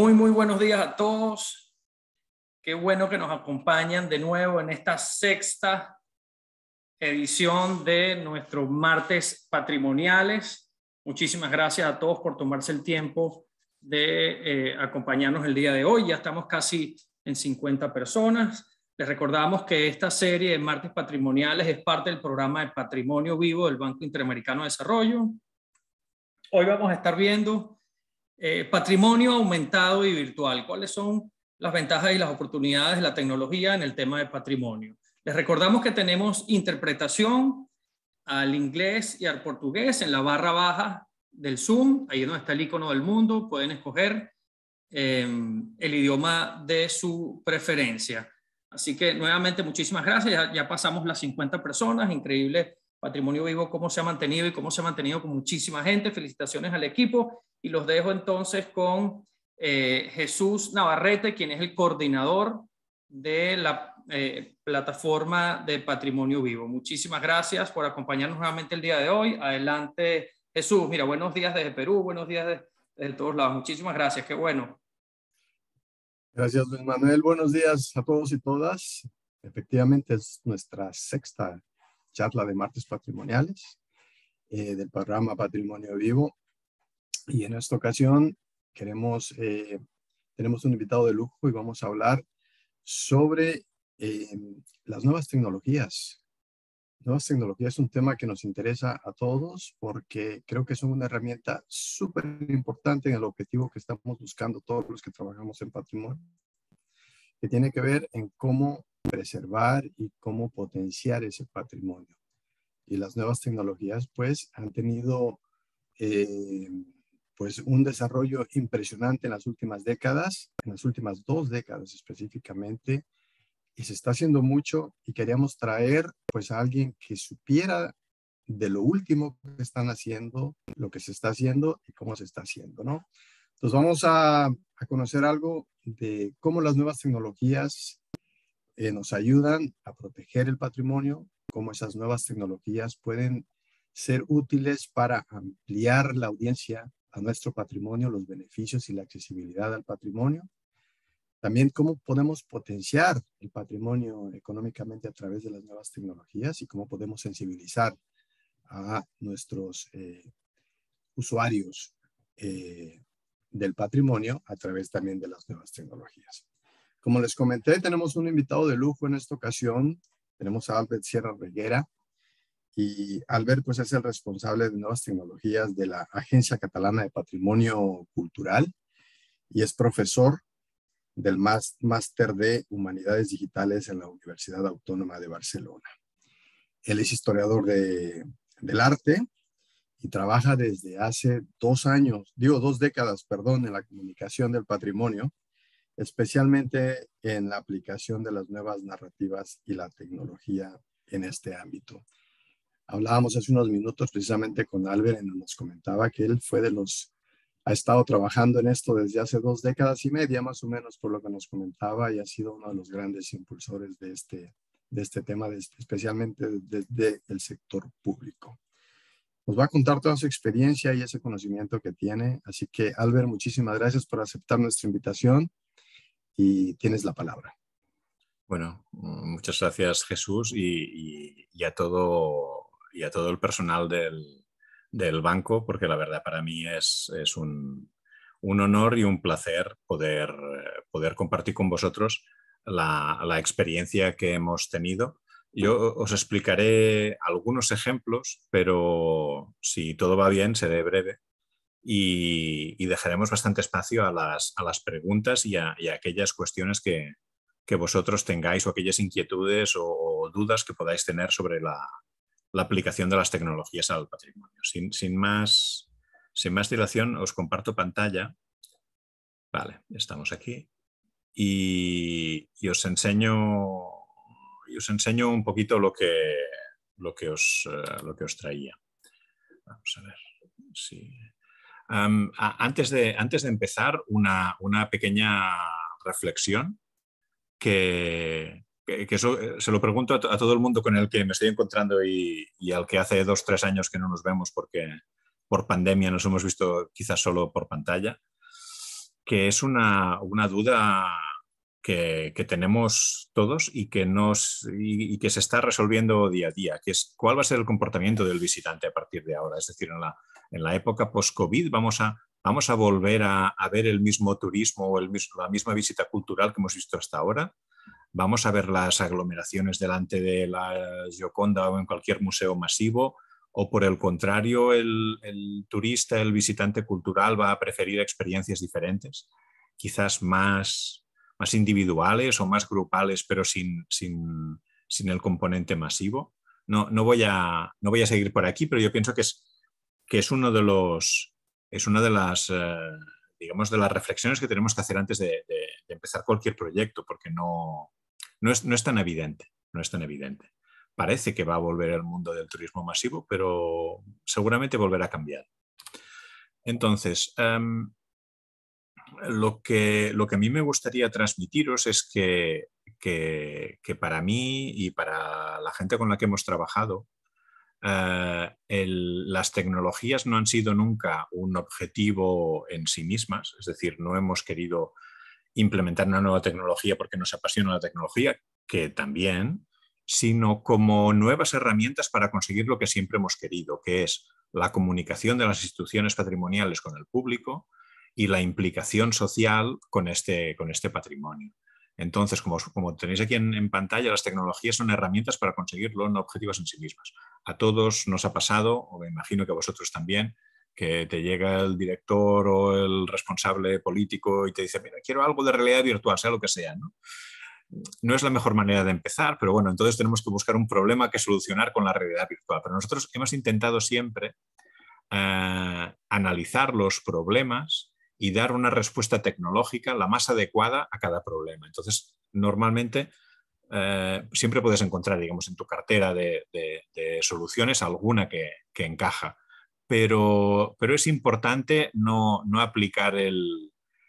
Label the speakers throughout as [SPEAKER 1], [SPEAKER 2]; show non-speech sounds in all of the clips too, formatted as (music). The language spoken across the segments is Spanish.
[SPEAKER 1] Muy, muy buenos días a todos. Qué bueno que nos acompañan de nuevo en esta sexta edición de nuestros martes patrimoniales. Muchísimas gracias a todos por tomarse el tiempo de eh, acompañarnos el día de hoy. Ya estamos casi en 50 personas. Les recordamos que esta serie de martes patrimoniales es parte del programa de Patrimonio Vivo del Banco Interamericano de Desarrollo. Hoy vamos a estar viendo eh, patrimonio aumentado y virtual. ¿Cuáles son las ventajas y las oportunidades de la tecnología en el tema de patrimonio? Les recordamos que tenemos interpretación al inglés y al portugués en la barra baja del Zoom, ahí es donde está el icono del mundo, pueden escoger em, el idioma de su preferencia. Así que nuevamente muchísimas gracias, ya, ya pasamos las 50 personas, increíble Patrimonio Vivo, cómo se ha mantenido y cómo se ha mantenido con muchísima gente. Felicitaciones al equipo y los dejo entonces con eh, Jesús Navarrete, quien es el coordinador de la eh, plataforma de Patrimonio Vivo. Muchísimas gracias por acompañarnos nuevamente el día de hoy. Adelante, Jesús. Mira, buenos días desde Perú, buenos días desde, todos lados. Muchísimas gracias, qué bueno.
[SPEAKER 2] Gracias, Luis Manuel. Buenos días a todos y todas. Efectivamente, es nuestra sexta charla de martes patrimoniales eh, del programa Patrimonio Vivo. Y en esta ocasión queremos, eh, tenemos un invitado de lujo y vamos a hablar sobre eh, las nuevas tecnologías. Nuevas tecnologías es un tema que nos interesa a todos porque creo que son una herramienta súper importante en el objetivo que estamos buscando todos los que trabajamos en patrimonio, que tiene que ver en cómo preservar y cómo potenciar ese patrimonio. Y las nuevas tecnologías, pues, han tenido eh, pues un desarrollo impresionante en las últimas décadas, en las últimas dos décadas específicamente, y se está haciendo mucho y queríamos traer pues a alguien que supiera de lo último que están haciendo, lo que se está haciendo y cómo se está haciendo, ¿no? Entonces vamos a, a conocer algo de cómo las nuevas tecnologías eh, nos ayudan a proteger el patrimonio, cómo esas nuevas tecnologías pueden ser útiles para ampliar la audiencia a nuestro patrimonio, los beneficios y la accesibilidad al patrimonio. También cómo podemos potenciar el patrimonio económicamente a través de las nuevas tecnologías y cómo podemos sensibilizar a nuestros eh, usuarios eh, del patrimonio a través también de las nuevas tecnologías. Como les comenté, tenemos un invitado de lujo en esta ocasión. Tenemos a Albert Sierra Reguera. Y Albert, pues, es el responsable de nuevas tecnologías de la Agencia Catalana de Patrimonio Cultural y es profesor del máster de Humanidades Digitales en la Universidad Autónoma de Barcelona. Él es historiador de, del arte y trabaja desde hace dos años, digo dos décadas, perdón, en la comunicación del patrimonio especialmente en la aplicación de las nuevas narrativas y la tecnología en este ámbito. Hablábamos hace unos minutos precisamente con Albert, en nos comentaba que él fue de los, ha estado trabajando en esto desde hace dos décadas y media, más o menos, por lo que nos comentaba, y ha sido uno de los grandes impulsores de este, de este tema, este, especialmente desde el sector público. Nos va a contar toda su experiencia y ese conocimiento que tiene. Así que, Albert, muchísimas gracias por aceptar nuestra invitación y tienes la palabra.
[SPEAKER 3] Bueno, muchas gracias Jesús y, a, todo, y a todo el personal del, banco, porque la verdad para mí es, un, honor y un placer poder, poder compartir con vosotros la, la, experiencia que hemos tenido. Yo os explicaré algunos ejemplos, pero si todo va bien, seré breve y, dejaremos bastante espacio a las, preguntas y a, aquellas cuestiones que, vosotros tengáis o aquellas inquietudes o, dudas que podáis tener sobre la, aplicación de las tecnologías al patrimonio. Sin, sin, más, dilación, os comparto pantalla. Vale, estamos aquí. Y, os enseño y os enseño un poquito lo que, lo que, os, eh, lo que os traía. Vamos a ver si antes, de, antes de empezar, una, pequeña reflexión que, eh, se lo pregunto a, todo el mundo con el que me estoy encontrando y, al que hace dos, tres años que no nos vemos porque por pandemia nos hemos visto quizás solo por pantalla, que es una, duda que, tenemos todos y que, nos, y, que se está resolviendo día a día, que es cuál va a ser el comportamiento del visitante a partir de ahora, es decir, en la, en la época post-COVID vamos a, vamos a volver a, ver el mismo turismo o la misma visita cultural que hemos visto hasta ahora. Vamos a ver las aglomeraciones delante de la Gioconda o en cualquier museo masivo. O por el contrario, el, turista, el visitante cultural va a preferir experiencias diferentes, quizás más, más individuales o más grupales, pero sin, sin el componente masivo. No, no, voy a, no voy a seguir por aquí, pero yo pienso que es, que es uno de los, es una de las, eh, digamos, de las reflexiones que tenemos que hacer antes de, empezar cualquier proyecto, porque no, no, es, tan evidente, no es tan evidente. Parece que va a volver el mundo del turismo masivo, pero seguramente volverá a cambiar. Entonces, em, lo, que, lo que a mí me gustaría transmitiros es que para mí y para la gente con la que hemos trabajado, eh, las tecnologías no han sido nunca un objetivo en sí mismas, es decir, no hemos querido implementar una nueva tecnología porque nos apasiona la tecnología, que también, sino como nuevas herramientas para conseguir lo que siempre hemos querido, que es la comunicación de las instituciones patrimoniales con el público y la implicación social con este, con este patrimonio. Entonces, como, tenéis aquí en, pantalla, las tecnologías son herramientas para conseguir los objetivos en sí mismas. A todos nos ha pasado, o me imagino que a vosotros también, que te llega el director o el responsable político y te dice, mira, quiero algo de realidad virtual, sea lo que sea. ¿no? es la mejor manera de empezar, pero bueno, entonces tenemos que buscar un problema que solucionar con la realidad virtual. Pero nosotros hemos intentado siempre eh, analizar los problemas y dar una respuesta tecnológica la más adecuada a cada problema. Entonces, normalmente eh, siempre puedes encontrar, digamos, en tu cartera de, soluciones alguna que, encaja, pero, pero, es importante no, no aplicar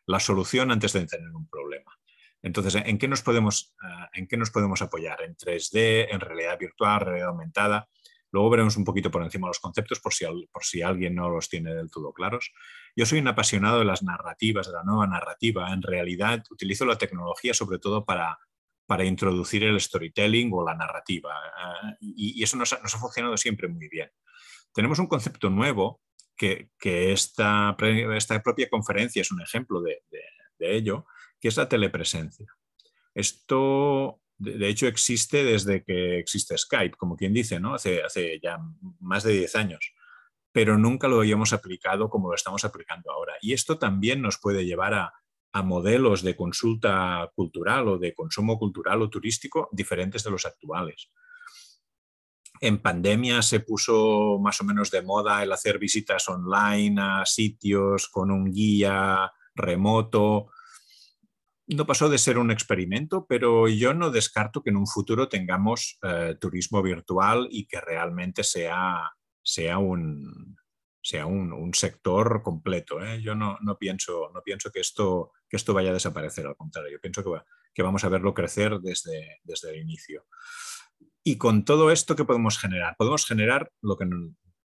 [SPEAKER 3] la solución antes de tener un problema. Entonces, ¿en qué, nos podemos, ah, ¿en qué nos podemos apoyar? En 3D, en realidad virtual, realidad aumentada. Luego veremos un poquito por encima los conceptos por si, por si alguien no los tiene del todo claros. Yo soy un apasionado de las narrativas, de la nueva narrativa. En realidad utilizo la tecnología sobre todo para, para introducir el storytelling o la narrativa. Eh, y, eso nos ha, funcionado siempre muy bien. Tenemos un concepto nuevo que, que esta, propia conferencia es un ejemplo de, ello, que es la telepresencia. Esto de hecho existe desde que existe Skype, como quien dice, ¿no? Hace, hace ya más de 10 años pero nunca lo habíamos aplicado como lo estamos aplicando ahora. Y esto también nos puede llevar a, modelos de consulta cultural o de consumo cultural o turístico diferentes de los actuales. En pandemia se puso más o menos de moda el hacer visitas online a sitios con un guía remoto. No pasó de ser un experimento, pero yo no descarto que en un futuro tengamos eh, turismo virtual y que realmente sea sea un, sector completo. ¿eh? Yo no, no, pienso, no pienso que, esto, vaya a desaparecer, al contrario, yo pienso que, vamos a verlo crecer desde, el inicio. Y con todo esto, ¿qué podemos generar? Podemos generar lo que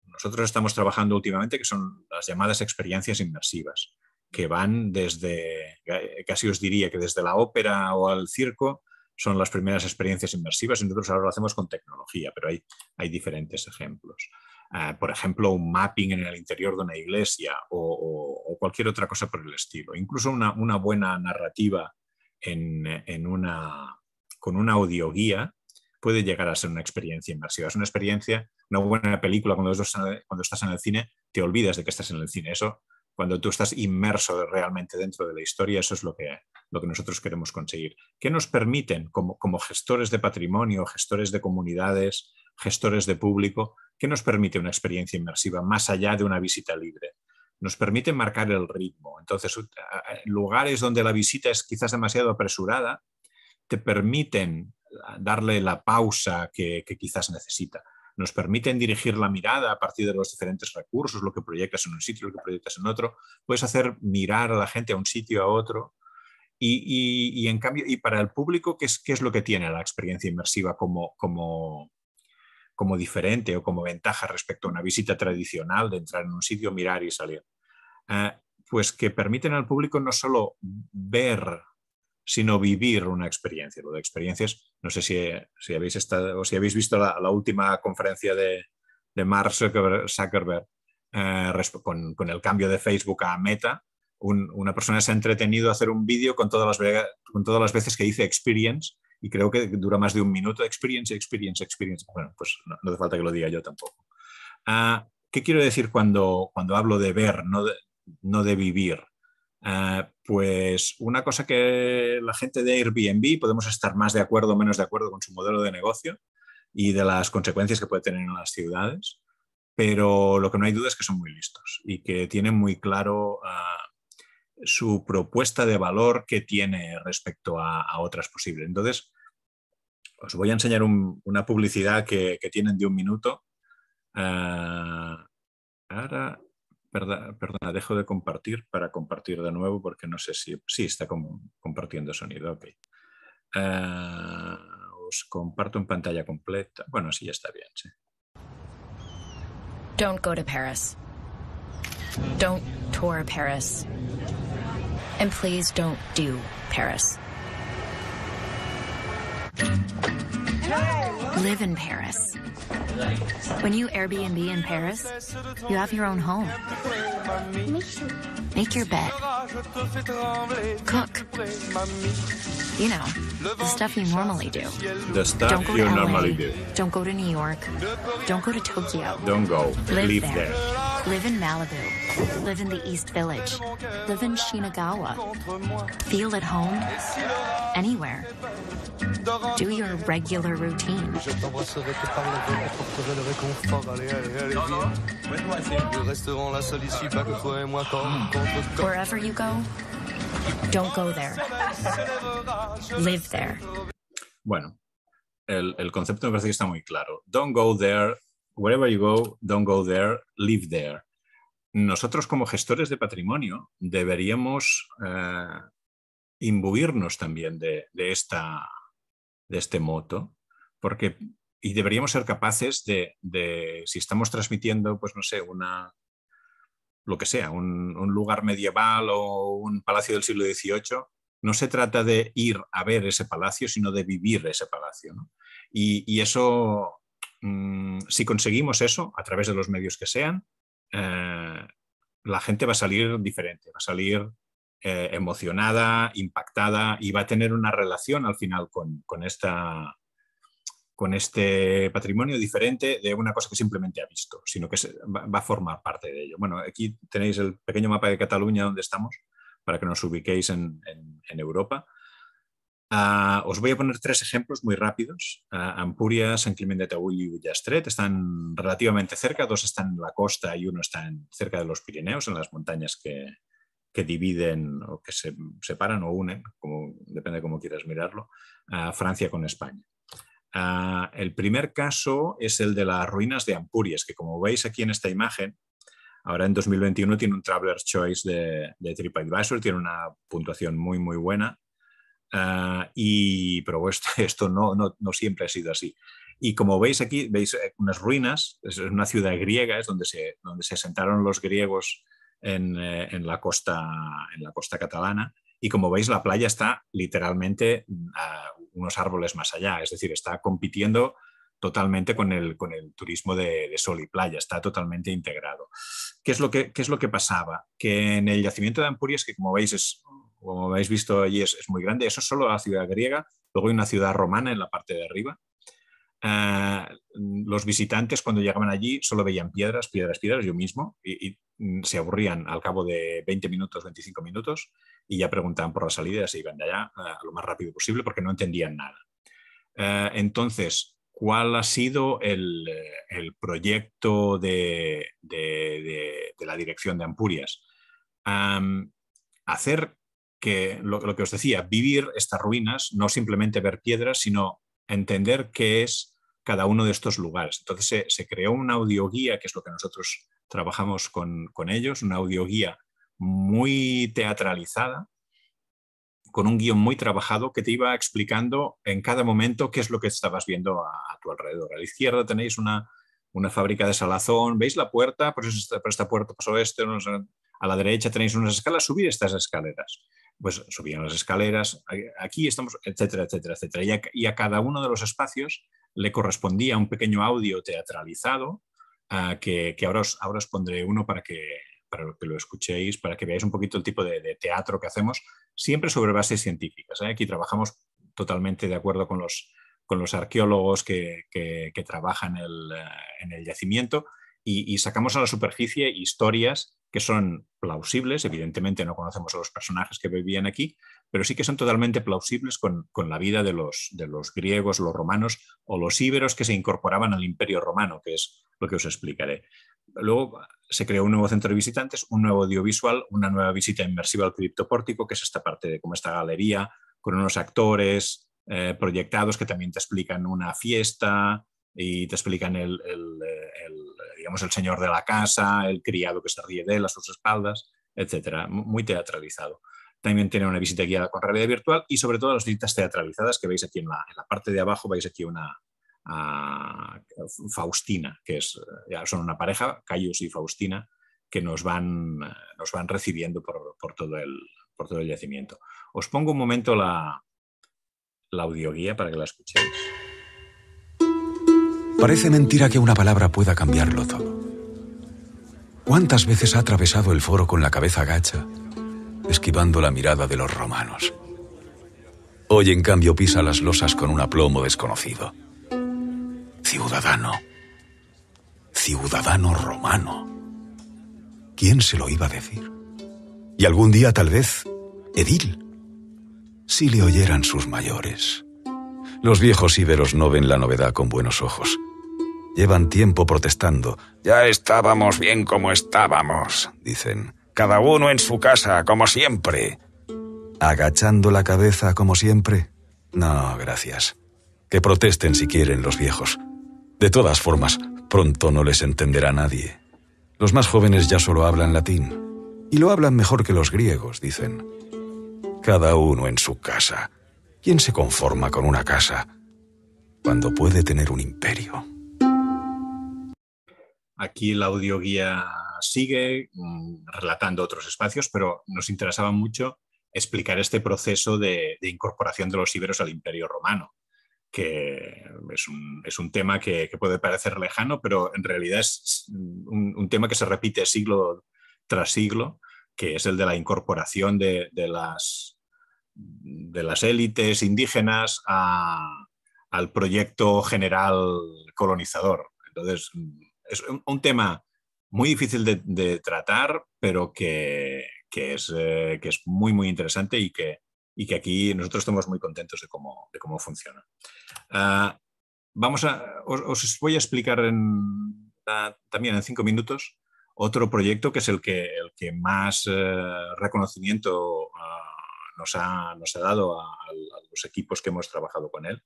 [SPEAKER 3] nosotros estamos trabajando últimamente, que son las llamadas experiencias inmersivas, que van desde, eh, casi os diría que desde la ópera o al circo, son las primeras experiencias inmersivas y nosotros ahora lo hacemos con tecnología, pero hay, hay diferentes ejemplos. Eh, por ejemplo, un mapping en el interior de una iglesia o, cualquier otra cosa por el estilo. Incluso una, una buena narrativa en, en una, con una audioguía puede llegar a ser una experiencia inmersiva. Es una experiencia, una buena película, cuando, cuando estás en el cine, te olvidas de que estás en el cine. Eso, cuando tú estás inmerso realmente dentro de la historia, eso es lo que, lo que nosotros queremos conseguir. ¿Qué nos permiten como, como gestores de patrimonio, gestores de comunidades, gestores de público, que nos permite una experiencia inmersiva más allá de una visita libre. Nos permite marcar el ritmo. Entonces, lugares donde la visita es quizás demasiado apresurada, te permiten darle la pausa que, quizás necesita nos permiten dirigir la mirada a partir de los diferentes recursos, lo que proyectas en un sitio, lo que proyectas en otro. Puedes hacer mirar a la gente a un sitio, a otro. Y, en cambio, y para el público, ¿qué es, ¿qué es, lo que tiene la experiencia inmersiva como, como, como diferente o como ventaja respecto a una visita tradicional de entrar en un sitio, mirar y salir. Eh, pues que permiten al público no solo ver, sino vivir una experiencia. Lo de experiencias, no sé si, si habéis estado o si habéis visto la, última conferencia de, de Mark Zuckerberg, eh, con, el cambio de Facebook a Meta, una persona se ha entretenido a hacer un vídeo con, todas las, con todas las veces que dice experience y creo que dura más de un minuto. Experience, experience, experience. Bueno, pues no, hace falta que lo diga yo tampoco. Ah, ¿Qué quiero decir cuando, cuando hablo de ver, no de, no de vivir? Ah, pues una cosa que la gente de Airbnb podemos estar más de acuerdo o menos de acuerdo con su modelo de negocio y de las consecuencias que puede tener en las ciudades, pero lo que no hay duda es que son muy listos y que tienen muy claro ah, su propuesta de valor que tiene respecto a, otras posibles. Entonces, os voy a enseñar una publicidad que, tienen de un minuto. Ah, ahora, perdona, dejo de compartir para compartir de nuevo porque no sé si... Sí, está compartiendo sonido, ah, os comparto en pantalla completa. Bueno, sí, ya está bien, sí.
[SPEAKER 1] Don't go to Paris. Don't tour Paris. And please don't do
[SPEAKER 3] Paris live
[SPEAKER 4] in Paris. When you Airbnb in Paris, you have your own home. Make your bed. Cook. You know, the stuff you normally do.
[SPEAKER 3] The stuff Don't go you to normally LA. do.
[SPEAKER 4] Don't go to New York. Don't go to Tokyo.
[SPEAKER 3] Don't go. Live, Live there.
[SPEAKER 4] there. Live in Malibu. Live in the East Village. Live in Shinagawa. Feel at home. Anywhere. Do your regular routine. J'attends
[SPEAKER 2] recevait par la vente pour crever le réconfort. Allez, allez, allez, viens. Le restaurant, la seule issue, pas que toi et moi quand
[SPEAKER 1] contre Wherever you go, don't go there. Live there.
[SPEAKER 3] Bueno, el, el concepto me parece que está muy claro. Don't go there, wherever you go, don't go there, live there. Nosotros como gestores de patrimonio deberíamos eh, imbuirnos también de, de, esta, de este moto porque y deberíamos ser capaces de, si estamos transmitiendo, pues no sé, una lo que sea, un, lugar medieval o un palacio del siglo XVIII, no se trata de ir a ver ese palacio, sino de vivir ese palacio. Y, eso, mm, si conseguimos eso, a través de los medios que sean, eh, la gente va a salir diferente, va a salir eh, emocionada, impactada y va a tener una relación al final con, con esta con este patrimonio diferente de una cosa que simplemente ha visto, sino que va a formar parte de ello. Bueno, aquí tenéis el pequeño mapa de Cataluña donde estamos, para que nos ubiquéis en, Europa. Ah, os voy a poner tres ejemplos muy rápidos. Ah, Ampuria, San de Taúl y Ullastret están relativamente cerca, dos están en la costa y uno está cerca de los Pirineos, en las montañas que, que dividen o que se separan o unen, como, depende de cómo quieras mirarlo, a Francia con España. Ah, el primer caso es el de las ruinas de Ampurias, que como veis aquí en esta imagen, ahora en 2021 tiene un Traveler's Choice de, TripAdvisor, tiene una puntuación muy, muy buena. Ah, y, pero esto, (laughs) no, no, siempre ha sido así. Y como veis aquí, veis eh, unas ruinas, es una ciudad griega, es donde se, donde se sentaron los griegos eh, en, la costa, en la costa catalana. Y como veis, la playa está literalmente mm, unos árboles más allá. Es decir, está compitiendo totalmente con el, turismo de, sol y playa, está totalmente integrado. ¿Qué es, lo que, es lo que pasaba? Que en el yacimiento de Ampurias, que como veis es, como habéis visto allí es, muy grande, eso es solo la ciudad griega, luego hay una ciudad romana en la parte de arriba, eh, los visitantes cuando llegaban allí solo veían piedras, piedras, piedras, yo mismo, y, y, mm, se aburrían al cabo de 20 minutos, 25 minutos, y ya preguntaban por la salida y iban de allá eh, lo más rápido posible porque no entendían nada. Eh, entonces, ¿cuál ha sido el, eh, proyecto de, la dirección de Ampurias? hacer que, lo, que os decía, vivir estas ruinas, no simplemente ver piedras, sino entender qué es cada uno de estos lugares. Entonces se, creó una audioguía, que es lo que nosotros trabajamos con, con ellos, una audioguía muy teatralizada, con un guión muy trabajado que te iba explicando en cada momento qué es lo que estabas viendo a, tu alrededor. A la izquierda tenéis una, una fábrica de salazón, veis la puerta, pues por, esta, puerta pasó este, a la derecha tenéis unas escalas, subid estas escaleras. Pues subían las escaleras, aquí estamos, etcétera, etcétera, etcétera. Y a, cada uno de los espacios le correspondía un pequeño audio teatralizado ah, que, ahora, os, ahora os pondré uno para que, para que lo escuchéis, para que veáis un poquito el tipo de, teatro que hacemos, siempre sobre bases científicas. ¿eh? Aquí trabajamos totalmente de acuerdo con los, arqueólogos que, trabajan eh, en el yacimiento y, sacamos a la superficie historias que son plausibles, evidentemente no conocemos a los personajes que vivían aquí, pero sí que son totalmente plausibles con, la vida de los griegos, los romanos o los íberos que se incorporaban al imperio romano, que es lo que os explicaré. Luego ah, se creó un nuevo centro de visitantes, un nuevo audiovisual, una nueva visita inmersiva al criptopórtico, que es esta parte de como esta galería, con unos actores eh, proyectados que también te explican una fiesta y te explican eh, el, digamos, el señor de la casa, el criado que se ríe de él a sus espaldas, etcétera. Muy teatralizado. También tiene una visita guiada con realidad virtual y sobre todo las visitas teatralizadas que veis aquí en la, en la parte de abajo, veis aquí una, a Faustina, que es, eh, ya son una pareja, Cayus y Faustina, que nos van, eh, nos van recibiendo por, todo el, por todo el yacimiento. Os pongo un momento la, la audioguía para que la escuchéis.
[SPEAKER 5] Parece mentira que una palabra pueda cambiarlo todo. ¿Cuántas veces ha atravesado el foro con la cabeza gacha, esquivando la mirada de los romanos? Hoy, en cambio, pisa las losas con un aplomo desconocido Ciudadano. Ciudadano romano. ¿Quién se lo iba a decir? Y algún día tal vez, Edil. Si le oyeran sus mayores. Los viejos íberos no ven la novedad con buenos ojos. Llevan tiempo protestando. Ya estábamos bien como estábamos, dicen. Cada uno en su casa, como siempre. ¿Agachando la cabeza como siempre? No, gracias. Que protesten si quieren los viejos. De todas formas, pronto no les entenderá nadie. Los más jóvenes ya solo hablan latín, y lo hablan mejor que los griegos, dicen. Cada uno en su casa. ¿Quién se conforma con una casa cuando puede tener un imperio? Aquí
[SPEAKER 3] el guía sigue mm, relatando otros espacios, pero nos interesaba mucho explicar este proceso de incorporación de los íberos al imperio romano que es un, tema que, puede parecer lejano, pero en realidad es un, tema que se repite siglo tras siglo, que es el de la incorporación de, las, de las élites indígenas al proyecto general colonizador. Entonces, es un, tema muy difícil de, tratar, pero que, es, eh, que es muy, muy interesante y que, y que aquí nosotros estamos muy contentos de cómo, funciona. Ah, vamos a, os, voy a explicar ah, también en cinco minutos otro proyecto que es el que, el que más eh, reconocimiento ah, nos ha, nos, ha, dado a, los equipos que hemos trabajado con él,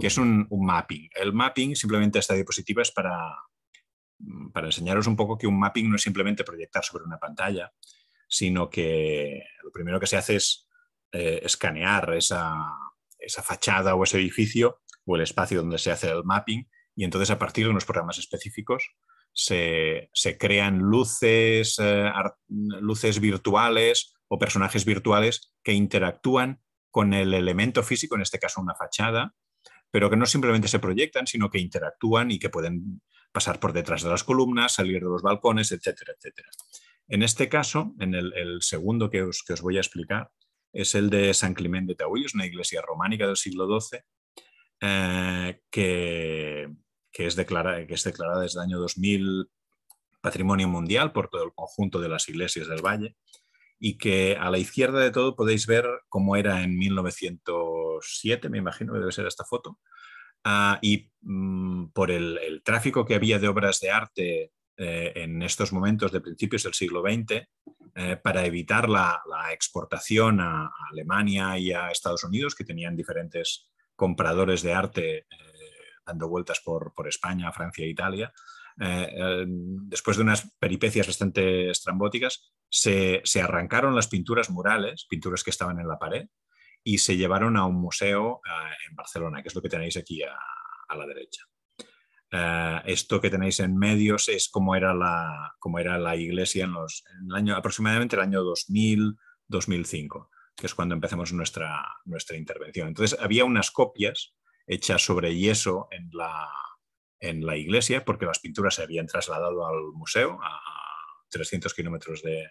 [SPEAKER 3] que es un, un mapping. El mapping, simplemente esta diapositiva es para, mm, para enseñaros un poco que un mapping no es simplemente proyectar sobre una pantalla, sino que lo primero que se hace es eh, escanear esa, fachada o ese edificio o el espacio donde se hace el mapping y entonces a partir de unos programas específicos se, crean luces, eh, luces virtuales o personajes virtuales que interactúan con el elemento físico, en este caso una fachada, pero que no simplemente se proyectan, sino que interactúan y que pueden pasar por detrás de las columnas, salir de los balcones, etcétera, etcétera. En este caso, en el, el segundo que os, que os voy a explicar, es el de San Climent de es una iglesia románica del siglo XII eh, que, es declarada, que es declarada desde el año 2000 patrimonio mundial por todo el conjunto de las iglesias del valle y que a la izquierda de todo podéis ver cómo era en 1907, me imagino debe ser esta foto, ah, y mm, por el, el, tráfico que había de obras de arte eh, en estos momentos de principios del siglo XX eh, para evitar la, exportación a, Alemania y a Estados Unidos, que tenían diferentes compradores de arte eh, dando vueltas por, España, Francia e Italia. después de unas peripecias bastante estrambóticas, se, arrancaron las pinturas murales, pinturas que estaban en la pared, y se llevaron a un museo en Barcelona, que es lo que tenéis aquí a la derecha. Ah, esto que tenéis en medios es como era la, como era la iglesia en, los, en el año, aproximadamente el año 2000-2005, que es cuando empezamos nuestra, nuestra intervención. Entonces, había unas copias hechas sobre yeso en la, en la iglesia, porque las pinturas se habían trasladado al museo a 300 kilómetros de,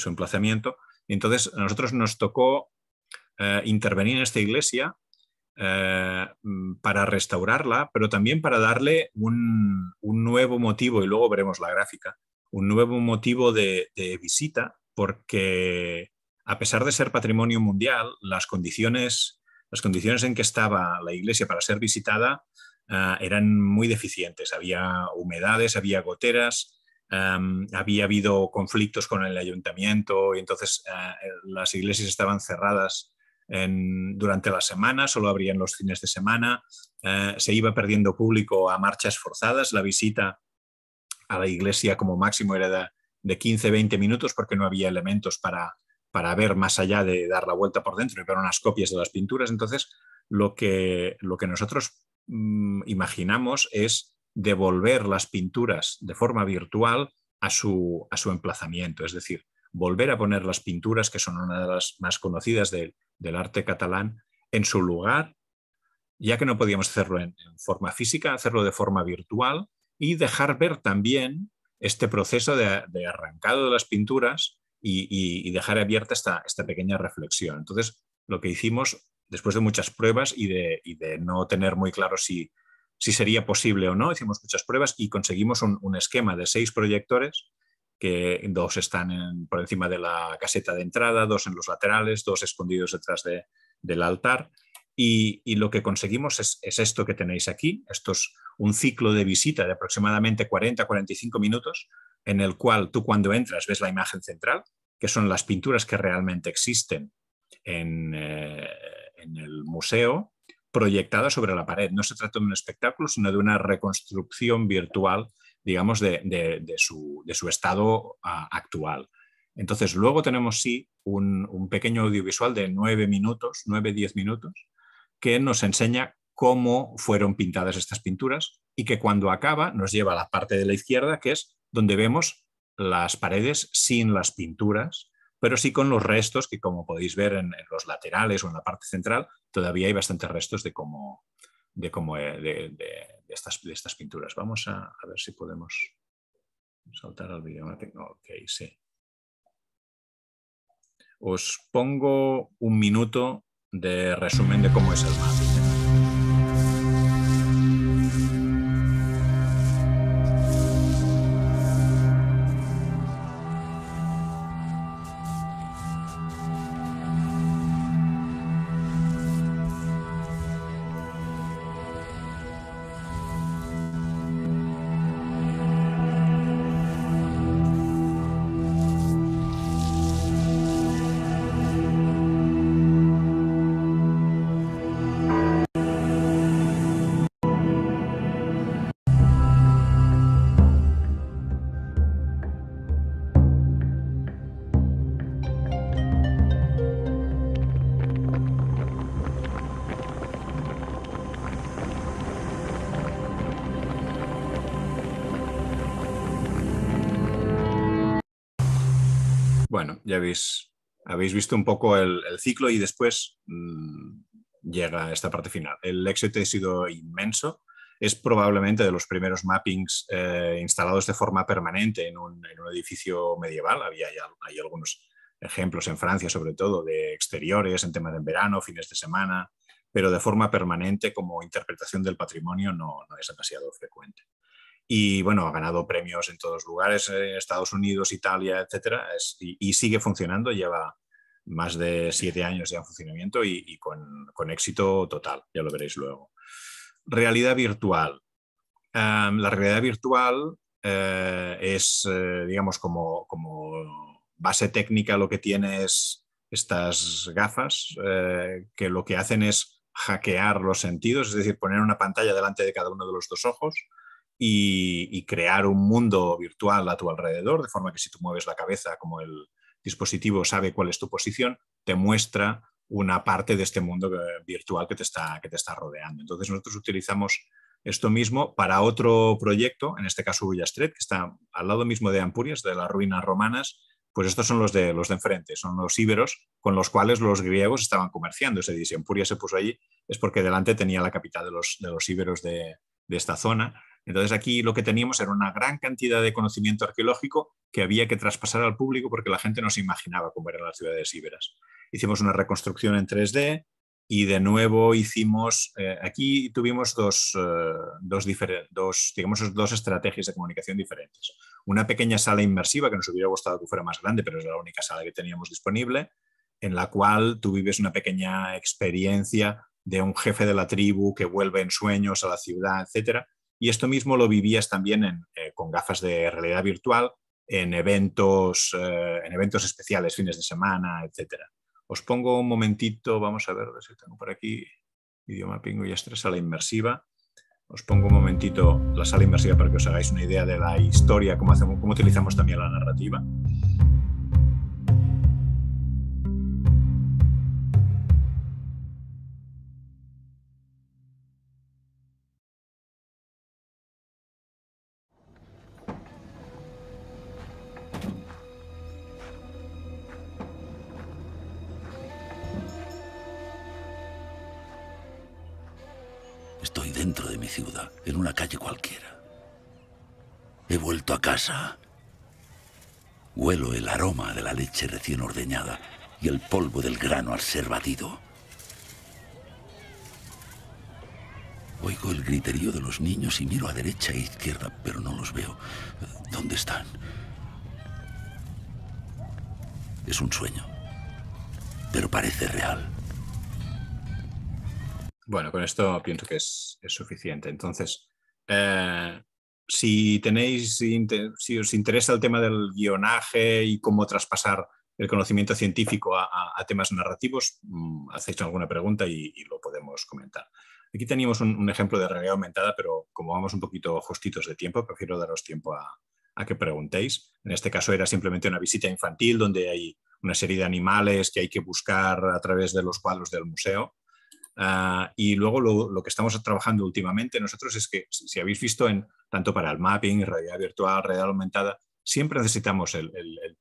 [SPEAKER 3] su emplazamiento. Entonces, a nosotros nos tocó eh, intervenir en esta iglesia eh, mm, para restaurarla, pero también para darle un, nuevo motivo, y luego veremos la gráfica, un nuevo motivo de, visita, porque a pesar de ser patrimonio mundial, las condiciones, las condiciones en que estaba la iglesia para ser visitada ah, eran muy deficientes. Había humedades, había goteras, había habido conflictos con el ayuntamiento y entonces ah, las iglesias estaban cerradas durante la semana, solo abrían los fines de semana, eh, se iba perdiendo público a marchas forzadas, la visita a la iglesia como máximo era de, 15-20 minutos porque no había elementos para, para ver más allá de dar la vuelta por dentro y ver unas copias de las pinturas. Entonces, lo que, lo que nosotros mm, imaginamos es devolver las pinturas de forma virtual a su, a su emplazamiento, es decir, volver a poner las pinturas, que son una de las más conocidas de, del arte catalán en su lugar, ya que no podíamos hacerlo en, forma física, hacerlo de forma virtual y dejar ver también este proceso de, arrancado de las pinturas y, dejar abierta esta, pequeña reflexión. Entonces, lo que hicimos después de muchas pruebas y de, no tener muy claro si, sería posible o no. Hicimos muchas pruebas y conseguimos un esquema de seis proyectores que dos están por encima de la caseta de entrada, dos en los laterales, dos escondidos detrás del altar. Y, lo que conseguimos es, esto que tenéis aquí. Esto es un ciclo de visita de aproximadamente 40-45 minutos en el cual tú cuando entras ves la imagen central, que son las pinturas que realmente existen en, eh, en el museo, proyectadas sobre la pared. No se trata de un espectáculo, sino de una reconstrucción virtual digamos, de, su, estado ah, actual. Entonces, luego tenemos sí un, pequeño audiovisual de nueve minutos, nueve, diez minutos, que nos enseña cómo fueron pintadas estas pinturas y que cuando acaba nos lleva a la parte de la izquierda, que es donde vemos las paredes sin las pinturas, pero sí con los restos que, como podéis ver en, los laterales o en la parte central, todavía hay bastantes restos de cómo, de, cómo, eh, estas, estas pinturas. Vamos a, ver si podemos saltar al video. Ok, sí. Os pongo un minuto de resumen de cómo es el mapa. bueno, ya habéis, visto un poco el, ciclo y después mm, llega esta parte final. El éxito ha sido inmenso. Es probablemente de los primeros mappings eh, instalados de forma permanente en un, edificio medieval. Había hay algunos ejemplos en Francia, sobre todo, de exteriores en temas de verano, fines de semana, pero de forma permanente como interpretación del patrimonio no es demasiado frecuente y bueno, ha ganado premios en todos lugares, en eh, Estados Unidos, Italia, etcétera, y, sigue funcionando, lleva más de siete años ya en funcionamiento y, con, éxito total, ya lo veréis luego. Realidad virtual. la realidad virtual eh, es, eh, digamos, como, base técnica lo que tiene estas gafas, que lo que hacen es hackear los sentidos, es decir, poner una pantalla delante de cada uno de los dos ojos, y, crear un mundo virtual a tu alrededor, de forma que si tú mueves la cabeza como el dispositivo sabe cuál es tu posición, te muestra una parte de este mundo eh, virtual que te está, rodeando. Entonces nosotros utilizamos esto mismo para otro proyecto, en este caso Ullastret, que está al lado mismo de Ampurias, de las ruinas romanas, pues estos son los de los de enfrente, son los íberos con los cuales los griegos estaban comerciando. Es decir, si Ampurias se puso allí es porque delante tenía la capital de los, de los íberos de, esta zona entonces aquí lo que teníamos era una gran cantidad de conocimiento arqueológico que había que traspasar al público porque la gente no se imaginaba cómo eran las ciudades íberas. Hicimos una reconstrucción en 3D y de nuevo hicimos, eh, aquí tuvimos dos, eh, dos, dos, digamos, dos estrategias de comunicación diferentes. Una pequeña sala inmersiva que nos hubiera gustado que fuera más grande, pero es la única sala que teníamos disponible, en la cual tú vives una pequeña experiencia de un jefe de la tribu que vuelve en sueños a la ciudad, etcétera y esto mismo lo vivías también eh, con gafas de realidad virtual en eventos, eh, en eventos especiales, fines de semana, etc. Os pongo un momentito, vamos a ver, si tengo por aquí idioma pingo y estrés sala inmersiva. Os pongo un momentito la sala inmersiva para que os hagáis una idea de la historia, cómo, hacemos, cómo utilizamos también la narrativa.
[SPEAKER 5] cualquiera. He vuelto a casa. Huelo el aroma de la leche recién ordeñada y el polvo del grano al ser batido. Oigo el griterío de los niños y miro a derecha e izquierda, pero no los veo. ¿Dónde están? Es un sueño, pero parece real.
[SPEAKER 3] Bueno, con esto pienso que es, es suficiente. Entonces, eh, si tenéis, si os interesa el tema del guionaje y cómo traspasar el conocimiento científico a, temas narrativos, mm, hacéis alguna pregunta y, lo podemos comentar. Aquí teníamos un, ejemplo de realidad aumentada, pero como vamos un poquito justitos de tiempo, prefiero daros tiempo a, a, que preguntéis. En este caso era simplemente una visita infantil donde hay una serie de animales que hay que buscar a través de los cuadros del museo Ah, y luego lo, que estamos trabajando últimamente nosotros es que, si habéis visto, en, tanto para el mapping, realidad virtual, realidad aumentada, siempre necesitamos el,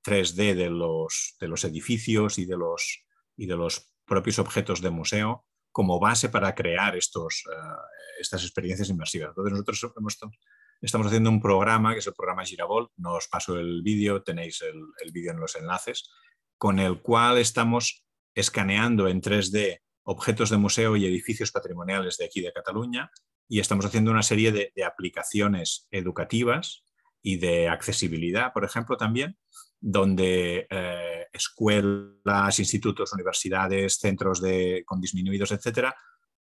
[SPEAKER 3] 3D de los, de los edificios y de los, y de los propios objetos de museo como base para crear estos, ah, estas experiencias inmersivas. Entonces nosotros estamos haciendo un programa, que es el programa Girabol, no os paso el vídeo, tenéis el, el vídeo en los enlaces, con el cual estamos escaneando en 3D objetos de museo y edificios patrimoniales de aquí de Cataluña y estamos haciendo una serie de, aplicaciones educativas y de accesibilidad, por ejemplo, también, donde eh, escuelas, institutos, universidades, centros de, con disminuidos, etcétera,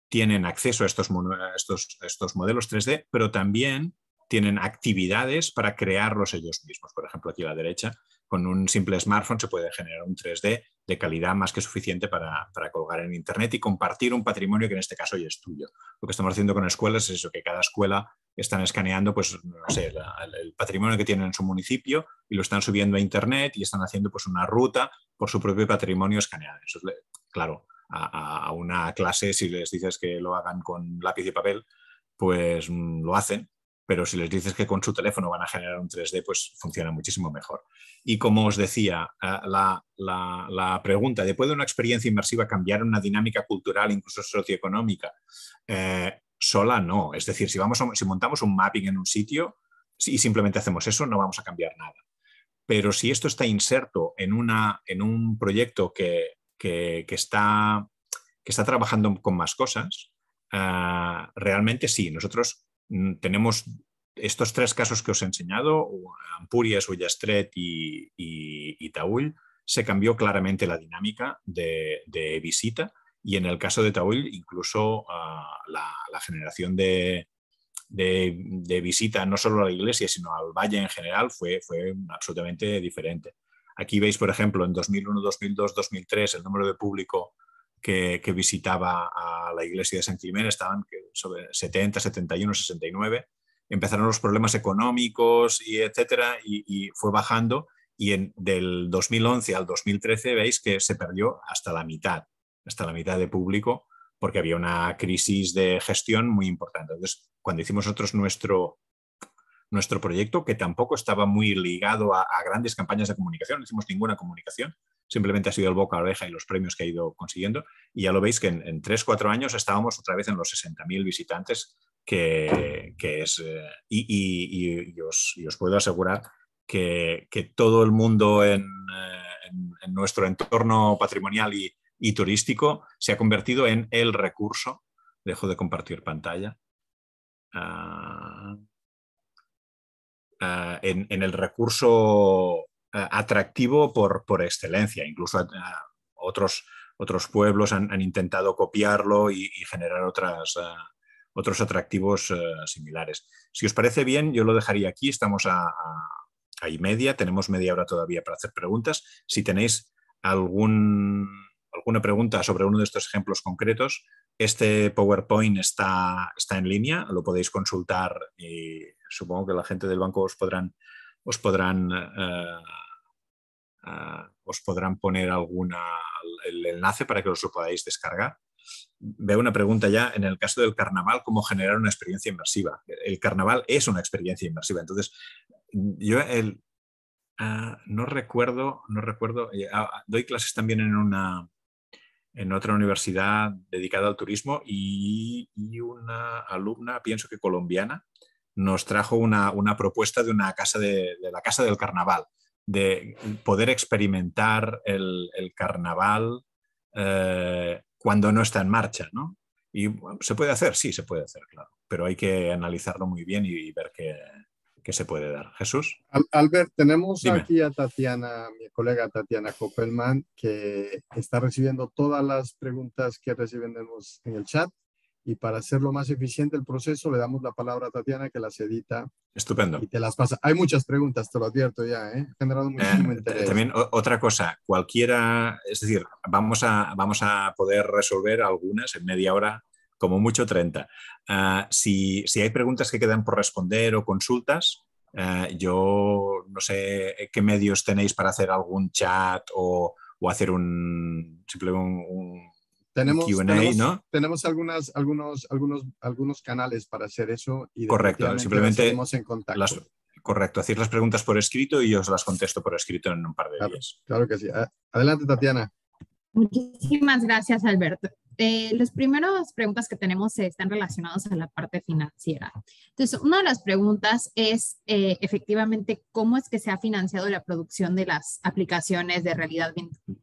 [SPEAKER 3] tienen acceso a estos, a estos modelos 3D, pero también tienen actividades para crearlos ellos mismos. Por ejemplo, aquí a la derecha con un simple smartphone se puede generar un 3D de calidad más que suficiente para, colgar en Internet y compartir un patrimonio que en este caso ya es tuyo. Lo que estamos haciendo con escuelas es eso, que cada escuela están escaneando pues, el patrimonio que tienen en su municipio y lo están subiendo a Internet y están haciendo pues, una ruta por su propio patrimonio escaneado. claro, a una clase, si les dices que lo hagan con lápiz y papel, pues mm, lo hacen, pero si les dices que con su teléfono van a generar un 3D, pues funciona muchísimo mejor. Y como os decía, eh, la, la, pregunta de ¿puede una experiencia inmersiva cambiar una dinámica cultural, incluso socioeconómica? Eh, sola no. Es decir, si, vamos si montamos un mapping en un sitio y simplemente hacemos eso, no vamos a cambiar nada. Pero si esto está inserto en, una, en un proyecto que, está, que está trabajando con más cosas, eh, realmente sí, nosotros Mm, tenemos estos tres casos que os he enseñado, Ampurias, Ullastret y, y, Taúl, se cambió claramente la dinámica de, visita y en el caso de Taúl incluso ah, la, generación de, de, visita no solo a la iglesia, sino al valle en general fue, fue absolutamente diferente. Aquí veis, por ejemplo, en 2001, 2002, 2003 el número de público que, visitaba a la iglesia de San Climén, estaban sobre 70, 71, 69. Empezaron los problemas económicos y etcétera, y, fue bajando. Y en, del 2011 al 2013 veis que se perdió hasta la mitad, hasta la mitad de público, porque había una crisis de gestión muy importante. Entonces, cuando hicimos nosotros nuestro, nuestro proyecto, que tampoco estaba muy ligado a, grandes campañas de comunicación, no hicimos ninguna comunicación, simplemente ha sido el boca a oreja y los premios que ha ido consiguiendo. Y ya lo veis que en, tres, cuatro años estábamos otra vez en los 60.000 visitantes, que, es. Eh, y, os, puedo asegurar que, todo el mundo en, eh, nuestro entorno patrimonial y turístico se ha convertido en el recurso. Dejo de compartir pantalla. Ah. Ah, en, el recurso ah, atractivo por, por, excelencia. Incluso ah, otros, otros pueblos han, intentado copiarlo y, generar otras, otros atractivos similares. Si os parece bien, yo lo dejaría aquí. Estamos a, a, media. Tenemos media hora todavía para hacer preguntas. Si tenéis algún, alguna pregunta sobre uno de estos ejemplos concretos, este PowerPoint está, está en línea, lo podéis consultar y supongo que la gente del banco os podrán, os podrán, eh, eh, os podrán poner alguna, el enlace para que os lo podáis descargar. Veo una pregunta ya, en el caso del carnaval, ¿cómo generar una experiencia inmersiva? El carnaval es una experiencia inmersiva, entonces yo ah, no recuerdo, no recuerdo, eh, ah, doy clases también en una, en otra universidad dedicada al turismo y, una alumna, pienso que colombiana, nos trajo una, una propuesta de una casa de, la casa del carnaval, de poder experimentar el, carnaval eh, cuando no está en marcha, ¿no? Y se puede hacer, sí, se puede hacer, claro, pero hay que analizarlo muy bien y, ver qué, qué, se puede dar. Jesús.
[SPEAKER 2] Albert, tenemos aquí a Tatiana, mi colega Tatiana Koppelman, que está recibiendo todas las preguntas que recibimos en el chat y para hacerlo más eficiente el proceso, le damos la palabra a Tatiana que las edita.
[SPEAKER 3] Estupendo. Y te
[SPEAKER 2] las pasa. Hay muchas preguntas, te lo advierto ya, ¿eh? generado eh, muchísimo interés.
[SPEAKER 3] También otra cosa, cualquiera, es decir, vamos a, vamos a poder resolver algunas en media hora, como mucho 30. Ah, si, si, hay preguntas que quedan por responder o consultas, eh, yo no sé qué medios tenéis para hacer algún chat o, o hacer un, simplemente un
[SPEAKER 2] tenemos, algunas, algunos, algunos, canales para hacer eso y correcto, simplemente en
[SPEAKER 3] contacto. correcto, hacéis las preguntas por escrito y yo os las contesto por escrito en un
[SPEAKER 2] par de días. Claro que sí. Adelante, Tatiana.
[SPEAKER 4] Muchísimas gracias, Alberto. Eh, las primeras preguntas que tenemos están relacionadas a la parte financiera. Entonces, una de las preguntas es eh, efectivamente cómo es que se ha financiado la producción de las aplicaciones de realidad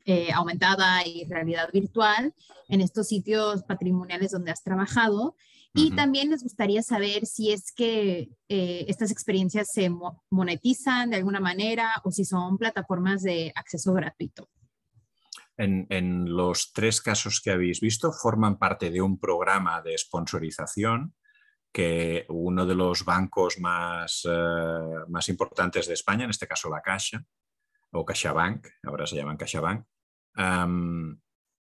[SPEAKER 4] eh, aumentada y realidad virtual en estos sitios patrimoniales donde has trabajado. Y también les gustaría saber si es que estas experiencias se monetizan de alguna manera o si son plataformas de acceso gratuito
[SPEAKER 3] en, los tres casos que habéis visto, forman parte de un programa de sponsorización que uno de los bancos más, eh, más importantes de España, en este caso la Caixa o CaixaBank, ahora se llaman CaixaBank,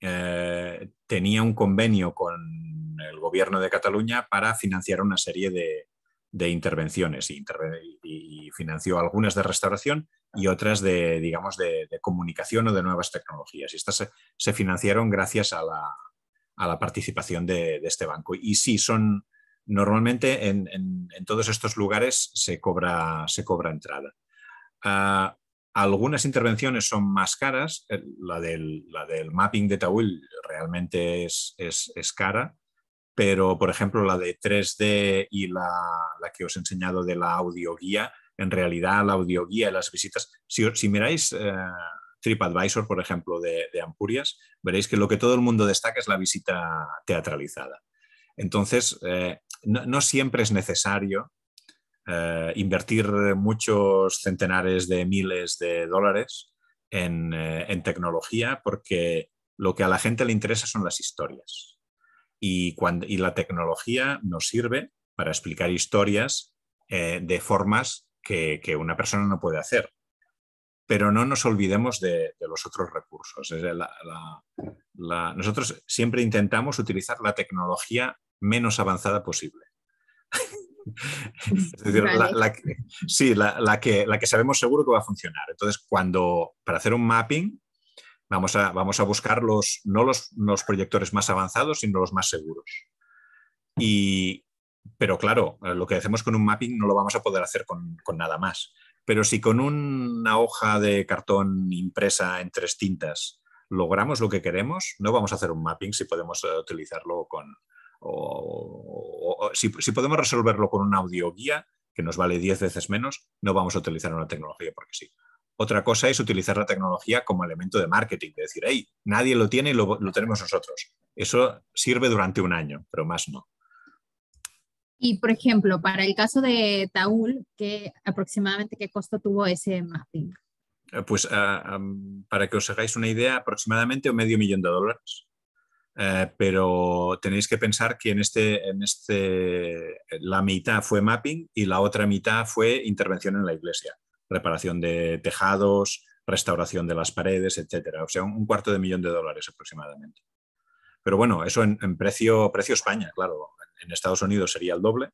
[SPEAKER 3] eh, tenía un convenio con el gobierno de Cataluña para financiar una serie de, de intervenciones y, financió algunas de restauración y otras de, digamos, de, comunicación o de nuevas tecnologías. Y estas se, financiaron gracias a la, participación de, este banco. Y sí, son normalmente en, en, todos estos lugares se cobra, se cobra entrada. Ah, algunas intervenciones son más caras. La del, la del mapping de Taúl realmente es, es, es cara pero por ejemplo la de 3D y la, que os he enseñado de la audioguía, en realidad la audioguía y las visitas, si, miráis eh, TripAdvisor, por ejemplo, de, Ampurias, veréis que lo que todo el mundo destaca es la visita teatralizada. Entonces, eh, no, siempre es necesario eh, invertir muchos centenares de miles de dólares en tecnología porque lo que a la gente le interesa son las historias y, cuando, y la tecnología nos sirve para explicar historias eh, de formas que, una persona no puede hacer. Pero no nos olvidemos de, los otros recursos. nosotros siempre intentamos utilizar la tecnología menos avanzada posible. sí, la, que, sabemos seguro que va a funcionar. Entonces, cuando para hacer un mapping, Vamos a, vamos buscar los, no los, proyectores más avanzados, sino los más seguros. Y, pero claro, eh, lo que hacemos con un mapping no lo vamos a poder hacer con, con nada más. Pero si con una hoja de cartón impresa en tres tintas logramos lo que queremos, no vamos a hacer un mapping si podemos eh, utilizarlo con... O, audio guía si, podemos resolverlo con una que nos vale 10 veces menos, no vamos a utilizar una tecnología porque sí. Otra cosa es utilizar la tecnología como elemento de marketing, de decir, hey, nadie lo tiene y lo, tenemos nosotros. Eso sirve durante un año, pero más no.
[SPEAKER 4] Y por ejemplo, para el caso de Taúl, ¿qué aproximadamente qué costo tuvo ese mapping?
[SPEAKER 3] Eh, pues ah, para que os hagáis una idea, aproximadamente un medio millón de dólares. Eh, pero tenéis que pensar que en este, en este, la mitad fue mapping y la otra mitad fue intervención en la iglesia reparación de tejados, restauración de las paredes, etcétera. O sea, un cuarto de millón de dólares aproximadamente. Pero bueno, eso en, precio, precio España, claro. En Estados Unidos sería el doble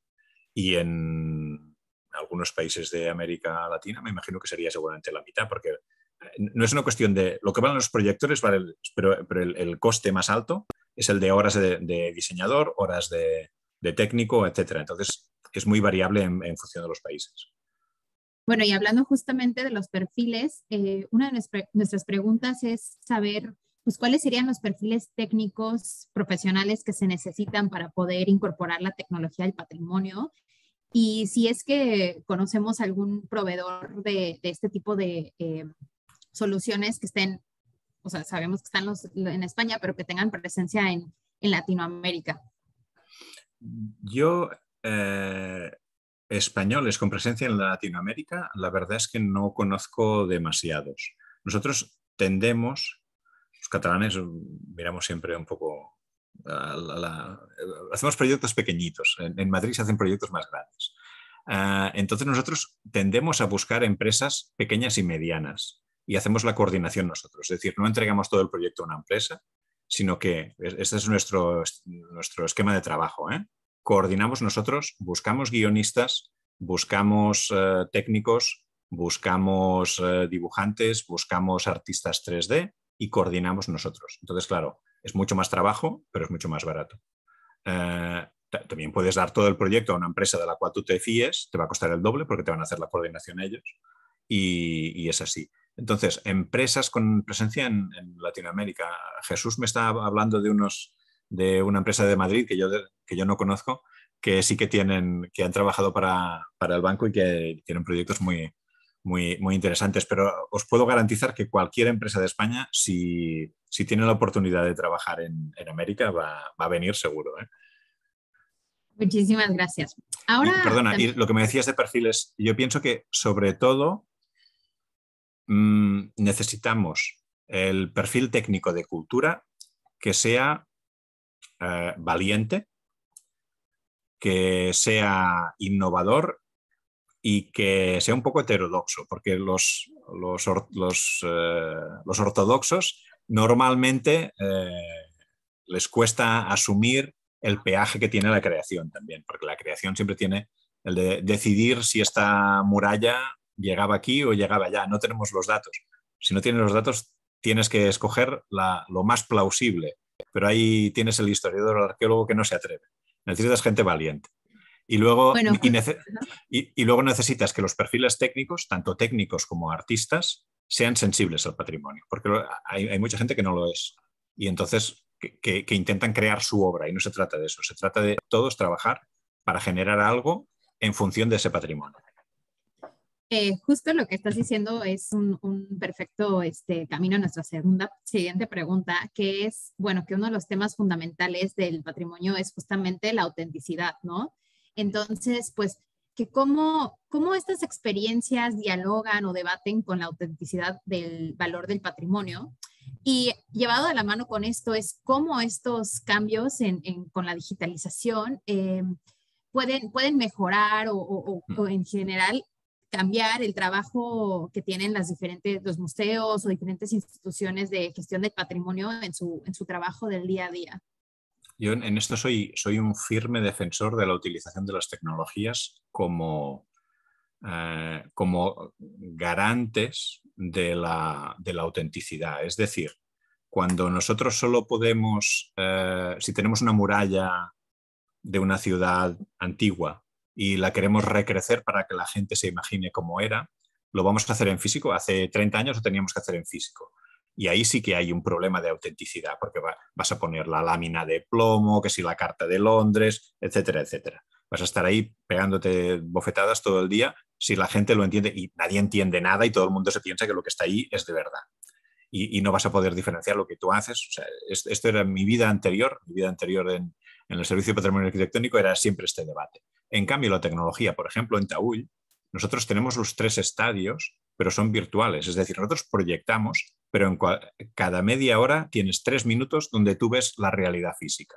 [SPEAKER 3] y en algunos países de América Latina me imagino que sería seguramente la mitad, porque eh, no es una cuestión de lo que valen los proyectores, vale, pero, el, coste más alto es el de horas de, diseñador, horas de, técnico, etcétera. Entonces, es muy variable en función de los países.
[SPEAKER 4] Bueno, y hablando justamente de los perfiles, eh, una de nuestras preguntas es saber, pues, cuáles serían los perfiles técnicos profesionales que se necesitan para poder incorporar la tecnología del patrimonio. Y si es que conocemos algún proveedor de, este tipo de eh, soluciones que estén, o sea, sabemos que están en España, pero que tengan presencia en, Latinoamérica.
[SPEAKER 3] Yo eh, españoles con presencia en Latinoamérica, la verdad es que no conozco demasiados. Nosotros tendemos, los catalanes mm, miramos siempre un poco, eh, hacemos proyectos pequeñitos, en, Madrid se hacen proyectos más grandes. Ah, entonces nosotros tendemos a buscar empresas pequeñas y medianas y hacemos la coordinación nosotros, es decir, no entregamos todo el proyecto a una empresa, sino que este es nuestro, nuestro esquema de trabajo. ¿eh? coordinamos nosotros, buscamos guionistas, buscamos eh, técnicos, buscamos eh, dibujantes, buscamos artistas 3D y coordinamos nosotros. Entonces, claro, es mucho más trabajo, pero es mucho más barato. Eh, también puedes dar todo el proyecto a una empresa de la cual tú te fíes, te va a costar el doble porque te van a hacer la coordinación ellos y, es así. Entonces, empresas con presencia en Latinoamérica. Jesús me está hablando de unos de una empresa de Madrid que yo, que yo no conozco, que sí que tienen, que han trabajado para, el banco y que tienen proyectos muy, muy, muy, interesantes. Pero os puedo garantizar que cualquier empresa de España, si, si tiene la oportunidad de trabajar en, América, va, a venir seguro. ¿eh?
[SPEAKER 4] Muchísimas gracias. Ahora. perdona, y
[SPEAKER 3] lo que me decías de perfiles, yo pienso que sobre todo mm, necesitamos el perfil técnico de cultura que sea eh, valiente, que sea innovador y que sea un poco heterodoxo, porque los, los, eh, ortodoxos normalmente eh, les cuesta asumir el peaje que tiene la creación también, porque la creación siempre tiene el de decidir si esta muralla llegaba aquí o llegaba allá. No tenemos los datos. Si no tienes los datos, tienes que escoger lo más plausible pero ahí tienes el historiador el arqueólogo que no se atreve. Necesitas gente valiente. Y luego, pues, y, luego necesitas que los perfiles técnicos, tanto técnicos como artistas, sean sensibles al patrimonio, porque hay, mucha gente que no lo es. Y entonces que, intentan crear su obra y no se trata de eso, se trata de todos trabajar para generar algo en función
[SPEAKER 4] de ese patrimonio. Eh, justo lo que estás diciendo es un, perfecto este, camino a nuestra segunda, siguiente pregunta, que es, bueno, que uno de los temas fundamentales del patrimonio es justamente la autenticidad, ¿no? Entonces, pues, que cómo, cómo estas experiencias dialogan o debaten con la autenticidad del valor del patrimonio. Y llevado de la mano con esto es cómo estos cambios con la digitalización eh, pueden, pueden mejorar o, o, en general cambiar el trabajo que tienen las diferentes, los museos o diferentes instituciones de gestión del patrimonio en su, trabajo del día a día.
[SPEAKER 3] Yo en esto soy, soy un firme defensor de la utilización de las tecnologías como, eh, como garantes de la, autenticidad. Es decir, cuando nosotros solo podemos, eh, si tenemos una muralla de una ciudad antigua y la queremos recrecer para que la gente se imagine cómo era, lo vamos a hacer en físico. Hace 30 años lo teníamos que hacer en físico. Y ahí sí que hay un problema de autenticidad, porque vas a poner la lámina de plomo, que si la carta de Londres, etcétera, etcétera. Vas a estar ahí pegándote bofetadas todo el día si la gente lo entiende y nadie entiende nada y todo el mundo se piensa que lo que está ahí es de verdad. Y, no vas a poder diferenciar lo que tú haces. O sea, esto era mi vida anterior, mi vida anterior en, en el Servicio de Patrimonio Arquitectónico era siempre este debate. En cambio, la tecnología, por ejemplo, en Taúl, nosotros tenemos los tres estadios, pero son virtuales. Es decir, nosotros proyectamos, pero en cada media hora tienes tres minutos donde tú ves la realidad física.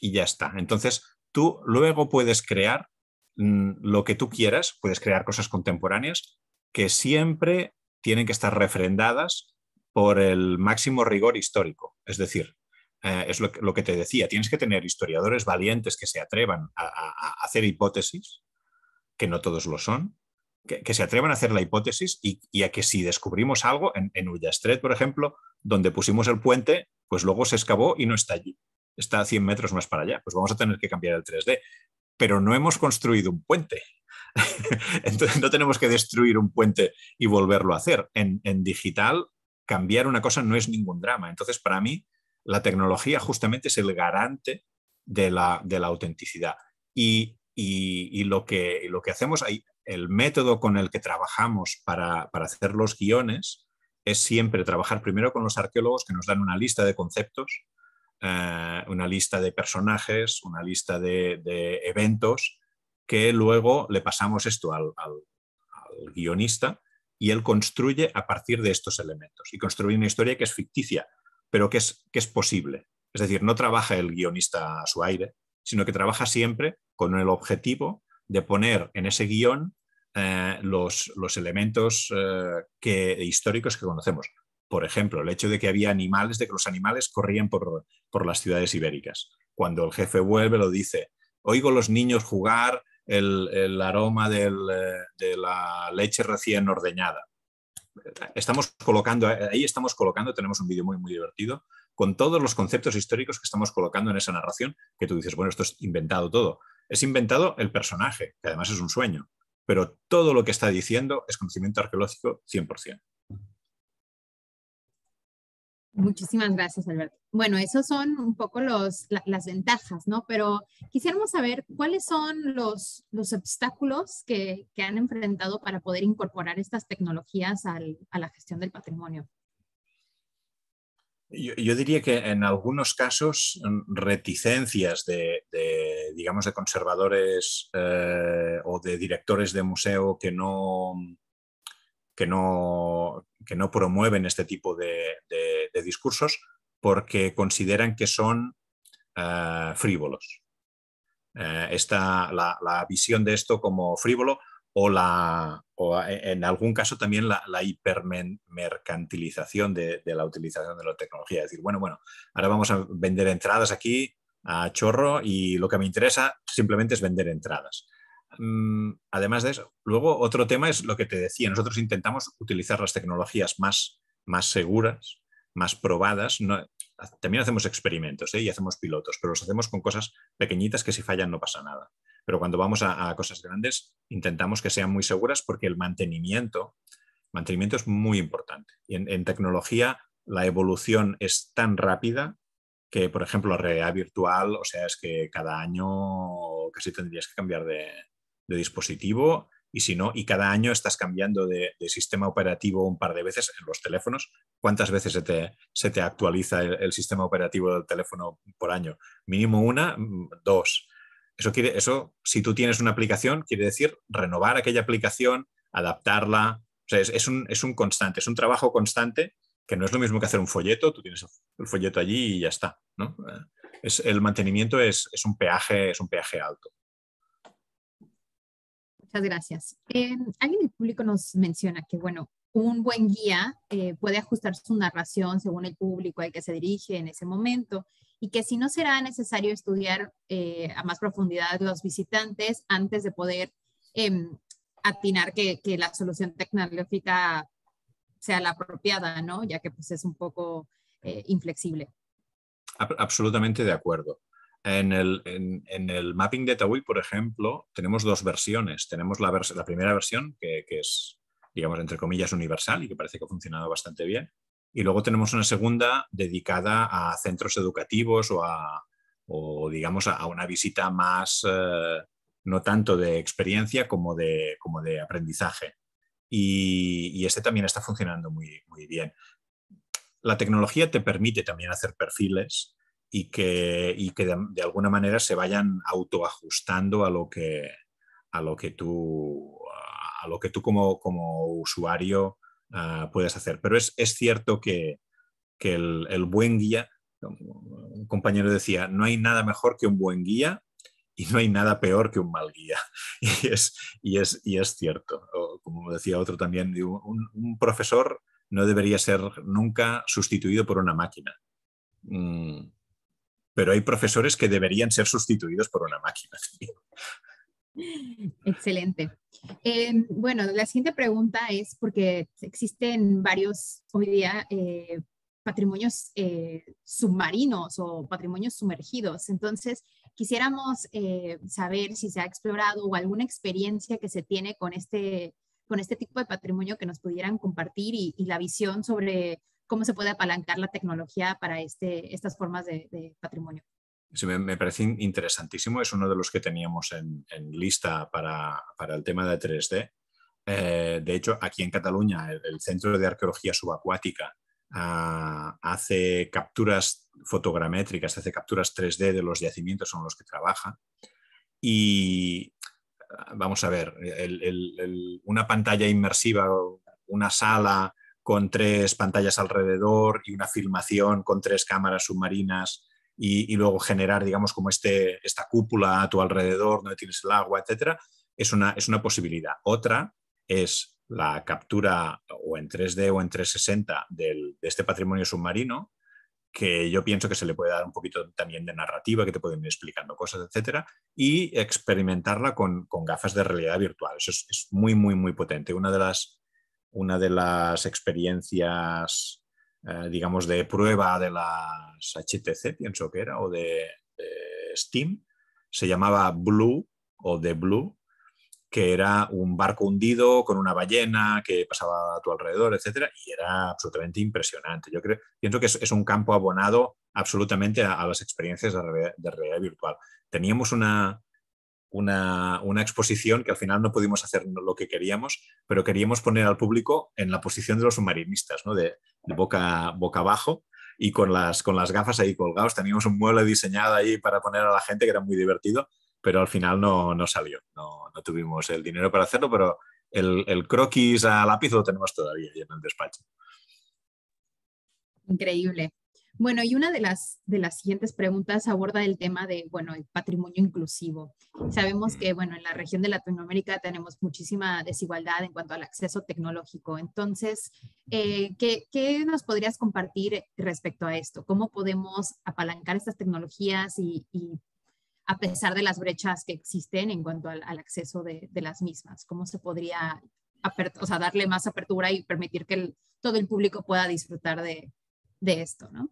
[SPEAKER 3] Y ya está. Entonces, tú luego puedes crear mm, lo que tú quieras, puedes crear cosas contemporáneas que siempre tienen que estar refrendadas por el máximo rigor histórico. Es decir, eh, es lo, que te decía, tienes que tener historiadores valientes que se atrevan a, hacer hipótesis, que no todos lo son, que, se atrevan a hacer la hipótesis y, a que si descubrimos algo, en, en Ullastret, por ejemplo, donde pusimos el puente, pues luego se excavó y no está allí, está a 100 metros más para allá, pues vamos a tener que cambiar el 3D. Pero no hemos construido un puente, (laughs) entonces no tenemos que destruir un puente y volverlo a hacer. en, digital, cambiar una cosa no es ningún drama. Entonces, para mí, la tecnología justamente es el garante de la, autenticidad. Y, lo que, lo que, hacemos ahí, el método con el que trabajamos para, hacer los guiones es siempre trabajar primero con los arqueólogos que nos dan una lista de conceptos, eh, una lista de personajes, una lista de, eventos, que luego le pasamos esto al guionista y él construye a partir de estos elementos y construye una historia que es ficticia, pero que es, que es posible. Es decir, no trabaja el guionista a su aire, sino que trabaja siempre con el objetivo de poner en ese guión eh, los, elementos eh, que, históricos que conocemos. Por ejemplo, el hecho de que había animales, de que los animales corrían por, las ciudades ibéricas. Cuando el jefe vuelve lo dice, oigo los niños jugar el, aroma eh, de la leche recién ordeñada estamos colocando, eh, ahí estamos colocando, tenemos un vídeo muy, muy divertido, con todos los conceptos históricos que estamos colocando en esa narración, que tú dices, bueno, esto es inventado todo. Es inventado el personaje, que además es un sueño, pero todo lo que está diciendo es conocimiento arqueológico 100%.
[SPEAKER 4] Muchísimas gracias, Alberto. Bueno, esos son un poco las ventajas, ¿no? Pero quisiéramos saber cuáles son los, obstáculos que, han enfrentado para poder incorporar estas tecnologías a la gestión del patrimonio.
[SPEAKER 3] Yo, diría que en algunos casos mm, reticencias de, digamos, de conservadores eh, o de directores de museo que no, que no, que no promueven este tipo de discursos porque consideran que son eh, frívolos. Eh, la, visión de esto como frívolo o, la, eh, en algún caso también la, la hipermercantilización de, la utilización de la tecnología. Es decir, bueno, bueno, ahora vamos a vender entradas aquí a chorro y lo que me interesa simplemente es vender entradas. Mm, además de eso, luego otro tema es lo que te decía, nosotros intentamos utilizar las tecnologías más, más seguras, más probadas. también hacemos experimentos ¿eh? y hacemos pilotos, pero los hacemos con cosas pequeñitas que si fallan no pasa nada. Pero cuando vamos a, cosas grandes, intentamos que sean muy seguras porque el mantenimiento, mantenimiento es muy importante. Y en, tecnología la evolución es tan rápida que, por ejemplo, la realidad virtual, o sea, es que cada año casi tendrías que cambiar de dispositivo y si no, y cada año estás cambiando de, sistema operativo un par de veces en los teléfonos. ¿Cuántas veces se te, actualiza el, sistema operativo del teléfono por año? Mínimo una, mm, dos. Eso, quiere, eso, si tú tienes una aplicación, quiere decir renovar aquella aplicación, adaptarla. es, un, constante, es un trabajo constante que no es lo mismo que hacer un folleto, tú tienes el folleto allí y ya está. ¿no? Eh, es, el mantenimiento es, un peaje, es un peaje alto.
[SPEAKER 4] Muchas gracias. Eh, alguien del público nos menciona que, bueno, un buen guía eh, puede ajustar su narración según el público al que se dirige en ese momento y que si no será necesario estudiar eh, a más profundidad los visitantes antes de poder em, atinar que, que, la solución tecnológica sea la apropiada, ¿no? Ya que pues es un poco inflexible.
[SPEAKER 3] Absolutamente de acuerdo. En el, mapping de Taui, por ejemplo, tenemos dos versiones. Tenemos la, la primera versión, que, es, digamos, entre comillas, universal y que parece que ha funcionado bastante bien. Y luego tenemos una segunda dedicada a centros educativos o, a, digamos, a, una visita más, eh, no tanto de experiencia como de, como de aprendizaje. Y, y, este también está funcionando muy, muy bien. La tecnología te permite también hacer perfiles y que, y que de, alguna manera se vayan autoajustando a lo que, a lo que tú, a lo que tú como, usuario ah, puedes hacer. Pero es, cierto que, el, buen guía, un compañero decía, no hay nada mejor que un buen guía y no hay nada peor que un mal guía. (laughs) Y es, y es, es cierto. O, como decía otro también, un, un profesor no debería ser nunca sustituido por una máquina. Mm pero hay profesores que deberían ser sustituidos por una máquina.
[SPEAKER 4] Excelente. Eh, bueno, la siguiente pregunta es porque existen varios hoy día eh, patrimonios eh, submarinos o patrimonios sumergidos. Entonces, quisiéramos saber si se ha explorado o alguna experiencia que se tiene con este, con este tipo de patrimonio que nos pudieran compartir y la visión sobre cómo se puede apalancar la tecnología para este, estas formas de, patrimonio.
[SPEAKER 3] Sí, me, parece interesantísimo, es uno de los que teníamos en, lista para, para, el tema de 3D. Eh, de hecho, aquí en Cataluña, el, Centro de Arqueología Subacuática ah, hace capturas fotogramétricas, hace capturas 3D de los yacimientos son los que trabaja. Y ah, vamos a ver, una pantalla inmersiva, una sala con tres pantallas alrededor y una filmación con tres cámaras submarinas y, luego generar, digamos, como este, esta cúpula a tu alrededor donde tienes el agua, etcétera, es una, es una posibilidad. Otra es la captura o en 3D o en 360 de este patrimonio submarino, que yo pienso que se le puede dar un poquito también de narrativa, que te pueden ir explicando cosas, etcétera, y experimentarla con, con gafas de realidad virtual. Eso es, muy, muy, muy potente. Una de las una de las experiencias, eh, digamos, de prueba de las HTC, pienso que era, o de, Steam, se llamaba Blue o The Blue, que era un barco hundido con una ballena que pasaba a tu alrededor, etcétera, y era absolutamente impresionante. Yo creo, pienso que es, un campo abonado absolutamente a, las experiencias de realidad virtual. Teníamos una, una, exposición que al final no pudimos hacer lo que queríamos, pero queríamos poner al público en la posición de los submarinistas, ¿no? de, boca, boca abajo y con las, con las gafas ahí colgados. Teníamos un mueble diseñado ahí para poner a la gente, que era muy divertido, pero al final no, salió. No, tuvimos el dinero para hacerlo, pero el, el croquis a lápiz lo tenemos todavía en el despacho.
[SPEAKER 4] Increíble. Bueno, y una de las, de las siguientes preguntas aborda el tema de, bueno, el patrimonio inclusivo. Sabemos que, en la región de Latinoamérica tenemos muchísima desigualdad en cuanto al acceso tecnológico. Entonces, eh, ¿qué, nos podrías compartir respecto a esto? ¿Cómo podemos apalancar estas tecnologías y, a pesar de las brechas que existen en cuanto al, acceso de, las mismas? ¿Cómo se podría o darle más apertura y permitir que todo el público pueda disfrutar de, de esto, ¿no?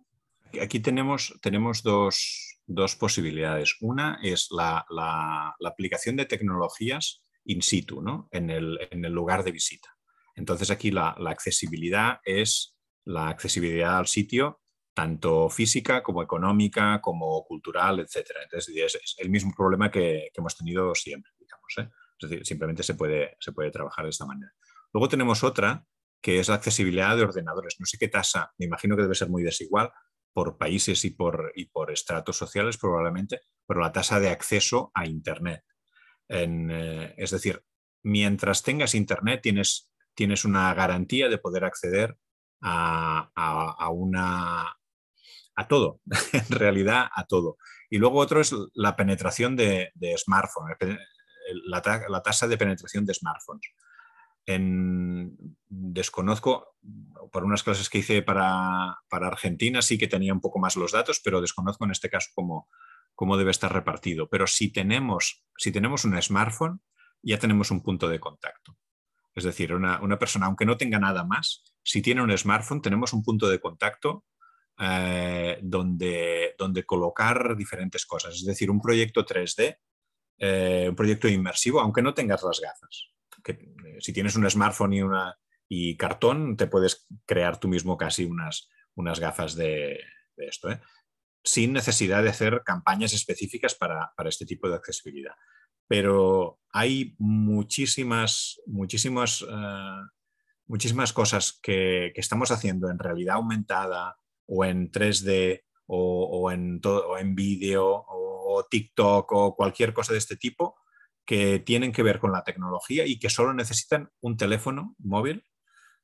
[SPEAKER 3] Aquí tenemos, tenemos dos, dos posibilidades. Una es la, aplicación de tecnologías in situ, en, el, lugar de visita. Entonces aquí la, accesibilidad es la accesibilidad al sitio tanto física como económica, como cultural, etc. Entonces, es, el mismo problema que, hemos tenido siempre, ¿eh? Es decir, simplemente se puede trabajar de esta manera. Luego tenemos otra, que es la accesibilidad de ordenadores. No sé qué tasa, me imagino que debe ser muy desigual, por países y por, y por estratos sociales probablemente, pero la tasa de acceso a Internet. Eh, es decir, mientras tengas Internet tienes, una garantía de poder acceder a, a, todo, (laughs) en realidad a todo. Y luego otro es la penetración de, de smartphones, la, tasa de penetración de smartphones desconozco, por unas clases que hice para, Argentina sí que tenía un poco más los datos, pero desconozco en este caso cómo, debe estar repartido. Pero si tenemos, si tenemos un smartphone, ya tenemos un punto de contacto. Es decir, una, persona, aunque no tenga nada más, si tiene un smartphone, tenemos un punto de contacto eh, donde, donde colocar diferentes cosas. Es decir, un proyecto 3D, eh, un proyecto inmersivo, aunque no tengas las gafas. Eh, si tienes un smartphone y, una, cartón, te puedes crear tú mismo casi unas, gafas de, esto, ¿eh? sin necesidad de hacer campañas específicas para, este tipo de accesibilidad. Pero hay muchísimas, muchísimas, eh, muchísimas cosas que, estamos haciendo en realidad aumentada o en 3D o, o en, en vídeo o TikTok o cualquier cosa de este tipo que tienen que ver con la tecnología y que solo necesitan un teléfono móvil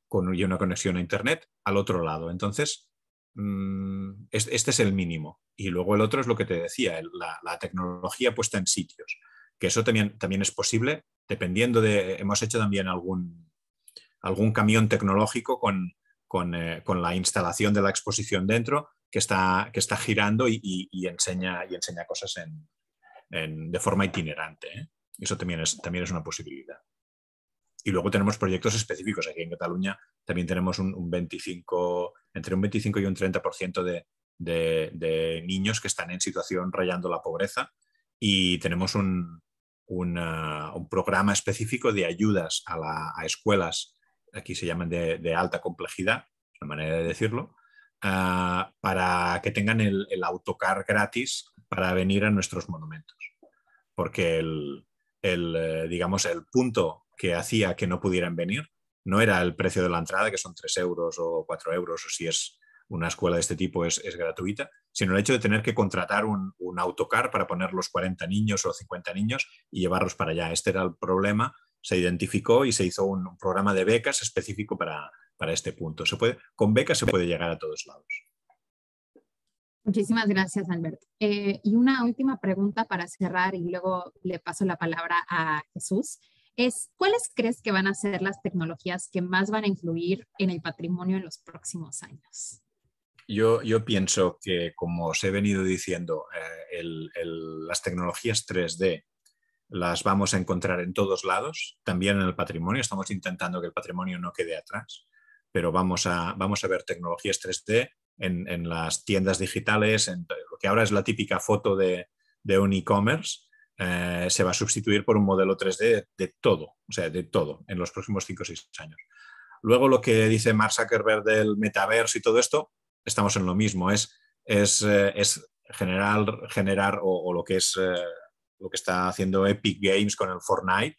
[SPEAKER 3] con, y una conexión a Internet al otro lado. Entonces, mm, este es el mínimo. Y luego el otro es lo que te decía, la, tecnología puesta en sitios, que eso también, también es posible dependiendo de, hemos hecho también algún, algún camión tecnológico con, con, eh, con, la instalación de la exposición dentro que está, que está girando y, enseña, y enseña cosas en, en, de forma itinerante. ¿eh? Eso también es, también es una posibilidad. Y luego tenemos proyectos específicos. Aquí en Cataluña también tenemos un, 25, entre un 25 y un 30% de, de, de, niños que están en situación rayando la pobreza y tenemos un, programa específico de ayudas a, escuelas, aquí se llaman de, alta complejidad, es una manera de decirlo, ah, para que tengan el, el autocar gratis para venir a nuestros monumentos. Porque el, el, eh, digamos, el punto que hacía que no pudieran venir no era el precio de la entrada, que son 3 euros o 4 euros, o si es una escuela de este tipo es, gratuita, sino el hecho de tener que contratar un, autocar para poner los 40 niños o 50 niños y llevarlos para allá. Este era el problema, se identificó y se hizo un, programa de becas específico para, para este punto. Se puede, con becas se puede llegar a todos lados.
[SPEAKER 4] Muchísimas gracias, Albert. Eh, y una última pregunta para cerrar y luego le paso la palabra a Jesús. Es, ¿Cuáles crees que van a ser las tecnologías que más van a influir en el patrimonio en los próximos años?
[SPEAKER 3] Yo, yo pienso que, como os he venido diciendo, eh, las tecnologías 3D las vamos a encontrar en todos lados, también en el patrimonio. Estamos intentando que el patrimonio no quede atrás, pero vamos a, vamos a ver tecnologías 3D en, las tiendas digitales, lo que ahora es la típica foto de, de un e-commerce, eh, se va a sustituir por un modelo 3D de, todo, o sea, de todo, en los próximos 5 o 6 años. Luego lo que dice Mark Zuckerberg del metaverso y todo esto, estamos en lo mismo, es, eh, generar, generar o, lo que es eh, lo que está haciendo Epic Games con el Fortnite,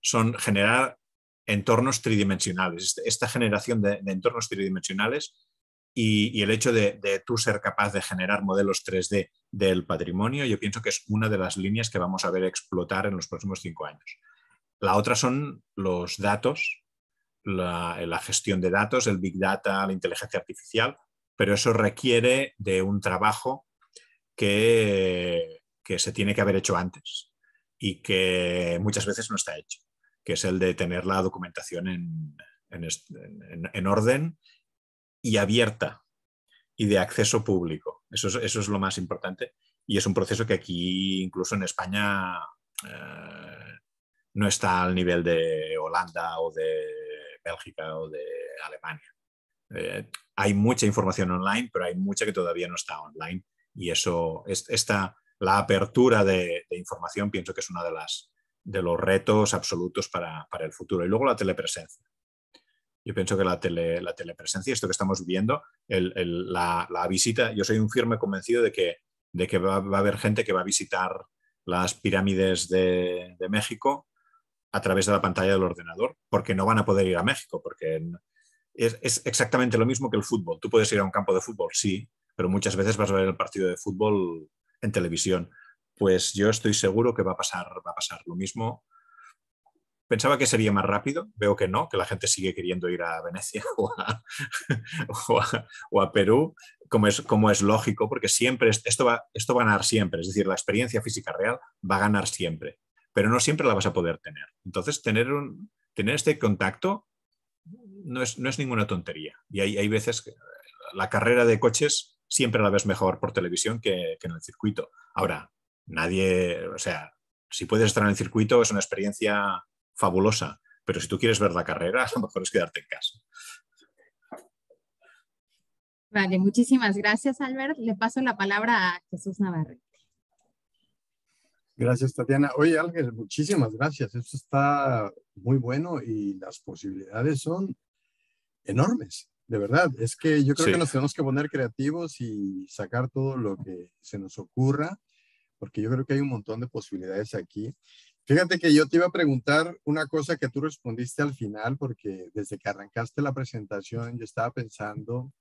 [SPEAKER 3] son generar entornos tridimensionales. Este, esta generación de entornos tridimensionales y, el hecho de, tú ser capaz de generar modelos 3D del patrimonio, yo pienso que es una de las líneas que vamos a ver explotar en los próximos cinco años. La otra son los datos, la, gestión de datos, el big data, la inteligencia artificial, pero eso requiere de un trabajo que, que se tiene que haber hecho antes y que muchas veces no está hecho, que es el de tener la documentación en, en, orden y abierta y de acceso público. Eso es, eso es lo más importante. Y es un proceso que aquí, incluso en España, eh, no está al nivel de Holanda o de Bélgica o de Alemania. Eh, hay mucha información online, pero hay mucha que todavía no está online. Y eso, esta, la apertura de, información pienso que es uno de, las, de los retos absolutos para, para, el futuro. Y luego la telepresencia yo pienso que la, telepresencia, esto que estamos viendo, la, visita, yo soy un firme convencido de que, de que va, a haber gente que va a visitar las pirámides de, México a través de la pantalla del ordenador, porque no van a poder ir a México, porque es, exactamente lo mismo que el fútbol. Tú puedes ir a un campo de fútbol, sí, pero muchas veces vas a ver el partido de fútbol en televisión. Pues yo estoy seguro que va a pasar, va a pasar lo mismo Pensaba que sería más rápido, veo que no, que la gente sigue queriendo ir a Venecia (laughs) o a, Perú, como es, como es lógico, porque siempre esto va, esto va a ganar siempre, es decir, la experiencia física real va a ganar siempre, pero no siempre la vas a poder tener. Entonces, tener, un, tener este contacto no es, ninguna tontería. Y hay, hay veces que la carrera de coches siempre la ves mejor por televisión que en el circuito. Ahora, nadie, o sea, si puedes estar en el circuito es una experiencia fabulosa, pero si tú quieres ver la carrera, a (laughs) lo mejor es quedarte en casa.
[SPEAKER 4] Vale, muchísimas gracias, Albert. Le paso la palabra a Jesús Navarrete.
[SPEAKER 2] Gracias, Tatiana. Oye, Albert, muchísimas gracias. Esto está muy bueno y las posibilidades son enormes. De verdad, es que yo creo que nos tenemos que poner creativos y sacar todo lo que se nos ocurra, porque yo creo que hay un montón de posibilidades aquí. Fíjate que yo te iba a preguntar una cosa que tú respondiste al final, porque desde que arrancaste la presentación yo estaba pensando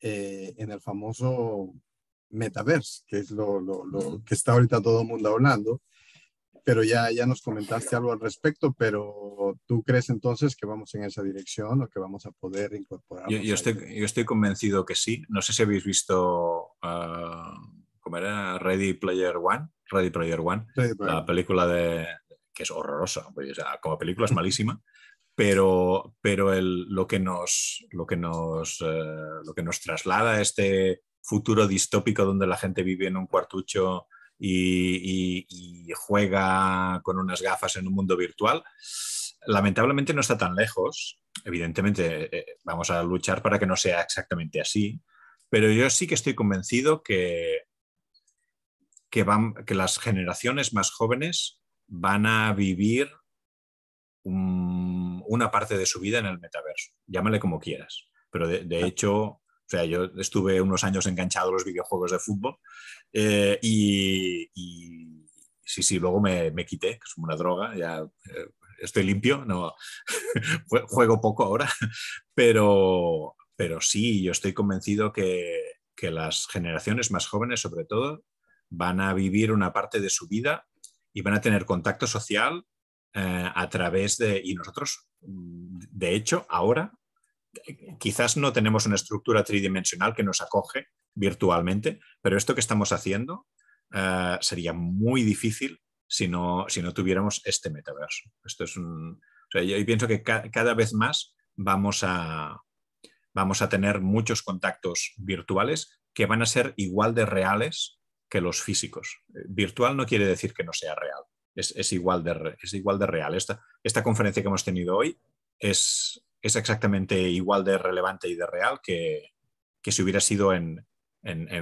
[SPEAKER 2] eh, en el famoso metaverse, que es lo, que está ahorita todo el mundo hablando, pero ya, ya nos comentaste algo al respecto, pero ¿tú crees entonces que vamos en esa dirección o que vamos a poder incorporar? Yo, yo,
[SPEAKER 3] estoy, yo estoy convencido que sí. No sé si habéis visto, ah, ¿cómo era? Ready Player One. Ready Player One, la película de, que es horrorosa, como película es malísima, pero, pero el, lo, que nos, lo, que nos, eh, lo que nos traslada a este futuro distópico donde la gente vive en un cuartucho y, juega con unas gafas en un mundo virtual, lamentablemente no está tan lejos. Evidentemente, eh, eh, vamos a luchar para que no sea exactamente así, pero yo sí que estoy convencido que que, las generaciones más jóvenes van a vivir una parte de su vida en el metaverso. Llámale como quieras. Pero de, ah. hecho, o sea, yo estuve unos años enganchado a los videojuegos de fútbol eh, y, sí, sí, luego me, quité, que es una droga, ya eh, estoy limpio, no (laughs) juego poco ahora, (laughs) pero, pero sí, yo estoy convencido que, que, las generaciones más jóvenes, sobre todo, van a vivir una parte de su vida y van a tener contacto social eh, a través de, y nosotros, de hecho, ahora quizás no tenemos una estructura tridimensional que nos acoge virtualmente, pero esto que estamos haciendo eh, sería muy difícil si no, tuviéramos este metaverso. Esto es un, yo pienso que cada vez más vamos a, vamos a tener muchos contactos virtuales que van a ser igual de reales que los físicos. Eh, virtual no quiere decir que no sea real, es, igual, de, es igual de real. Esta, esta conferencia que hemos tenido hoy es, es exactamente igual de relevante y de real que, si hubiera sido en,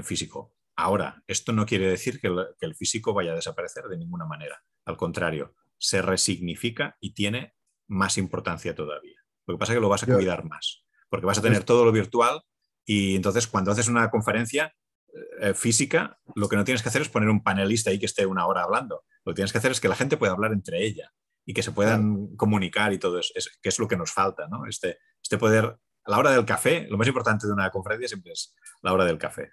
[SPEAKER 3] físico. Ahora, esto no quiere decir que el, que el, físico vaya a desaparecer de ninguna manera. Al contrario, se resignifica y tiene más importancia todavía. Lo que pasa es que lo vas a cuidar más, porque vas a tener todo lo virtual y entonces cuando haces una conferencia eh, física, lo que no tienes que hacer es poner un panelista ahí que esté una hora hablando. Lo que tienes que hacer es que la gente pueda hablar entre ella y que se puedan comunicar y todo eso, es, que es lo que nos falta, ¿no? Este, este poder, a la hora del café, lo más importante de una conferencia siempre es la hora del café,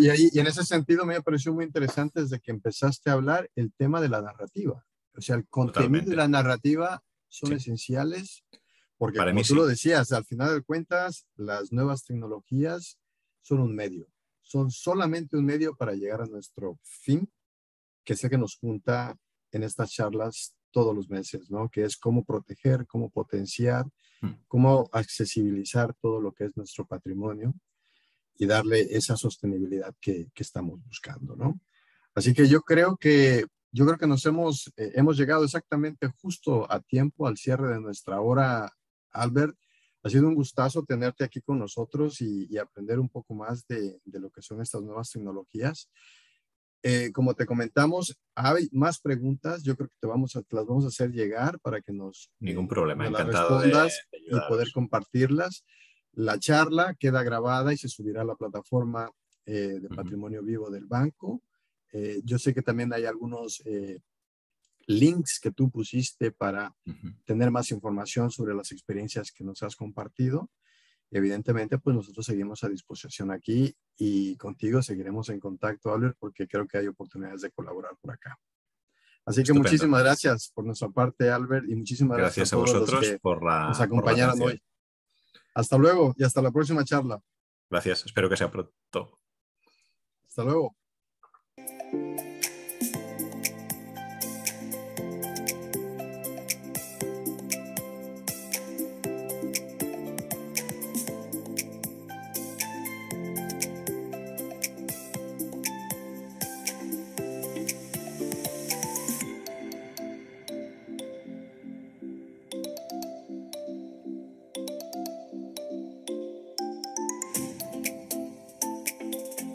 [SPEAKER 2] y, en ese sentido me pareció muy interesante desde que empezaste a hablar el tema de la narrativa. O sea, el contenido y de la narrativa son esenciales porque, como tú lo decías, al final de cuentas, las nuevas tecnologías son un medio son solamente un medio para llegar a nuestro fin, que sé que nos junta en estas charlas todos los meses, ¿no? Que es cómo proteger, cómo potenciar, mm. cómo accesibilizar todo lo que es nuestro patrimonio y darle esa sostenibilidad que, estamos buscando, ¿no? Así que yo creo que, yo creo que nos hemos, eh, hemos llegado exactamente justo a tiempo al cierre de nuestra hora, Albert. Ha sido un gustazo tenerte aquí con nosotros y, aprender un poco más de, lo que son estas nuevas tecnologías. Eh, como te comentamos, hay más preguntas. Yo creo que te vamos a, las vamos a hacer llegar para que nos,
[SPEAKER 3] Ningún eh, problema. Encantado respondas
[SPEAKER 2] de, y poder compartirlas. La charla queda grabada y se subirá a la plataforma eh, de patrimonio vivo del banco. yo sé que también hay algunos links que tú pusiste para tener más información sobre las experiencias que nos has compartido. Evidentemente, pues nosotros seguimos a disposición aquí y contigo seguiremos en contacto, Albert, porque creo que hay oportunidades de colaborar por acá.
[SPEAKER 4] Así que muchísimas gracias
[SPEAKER 2] por nuestra parte, Albert, y muchísimas gracias, a, vosotros por la, nos hoy. Hasta luego y hasta la próxima charla.
[SPEAKER 3] Gracias, espero que sea pronto.
[SPEAKER 2] Hasta luego.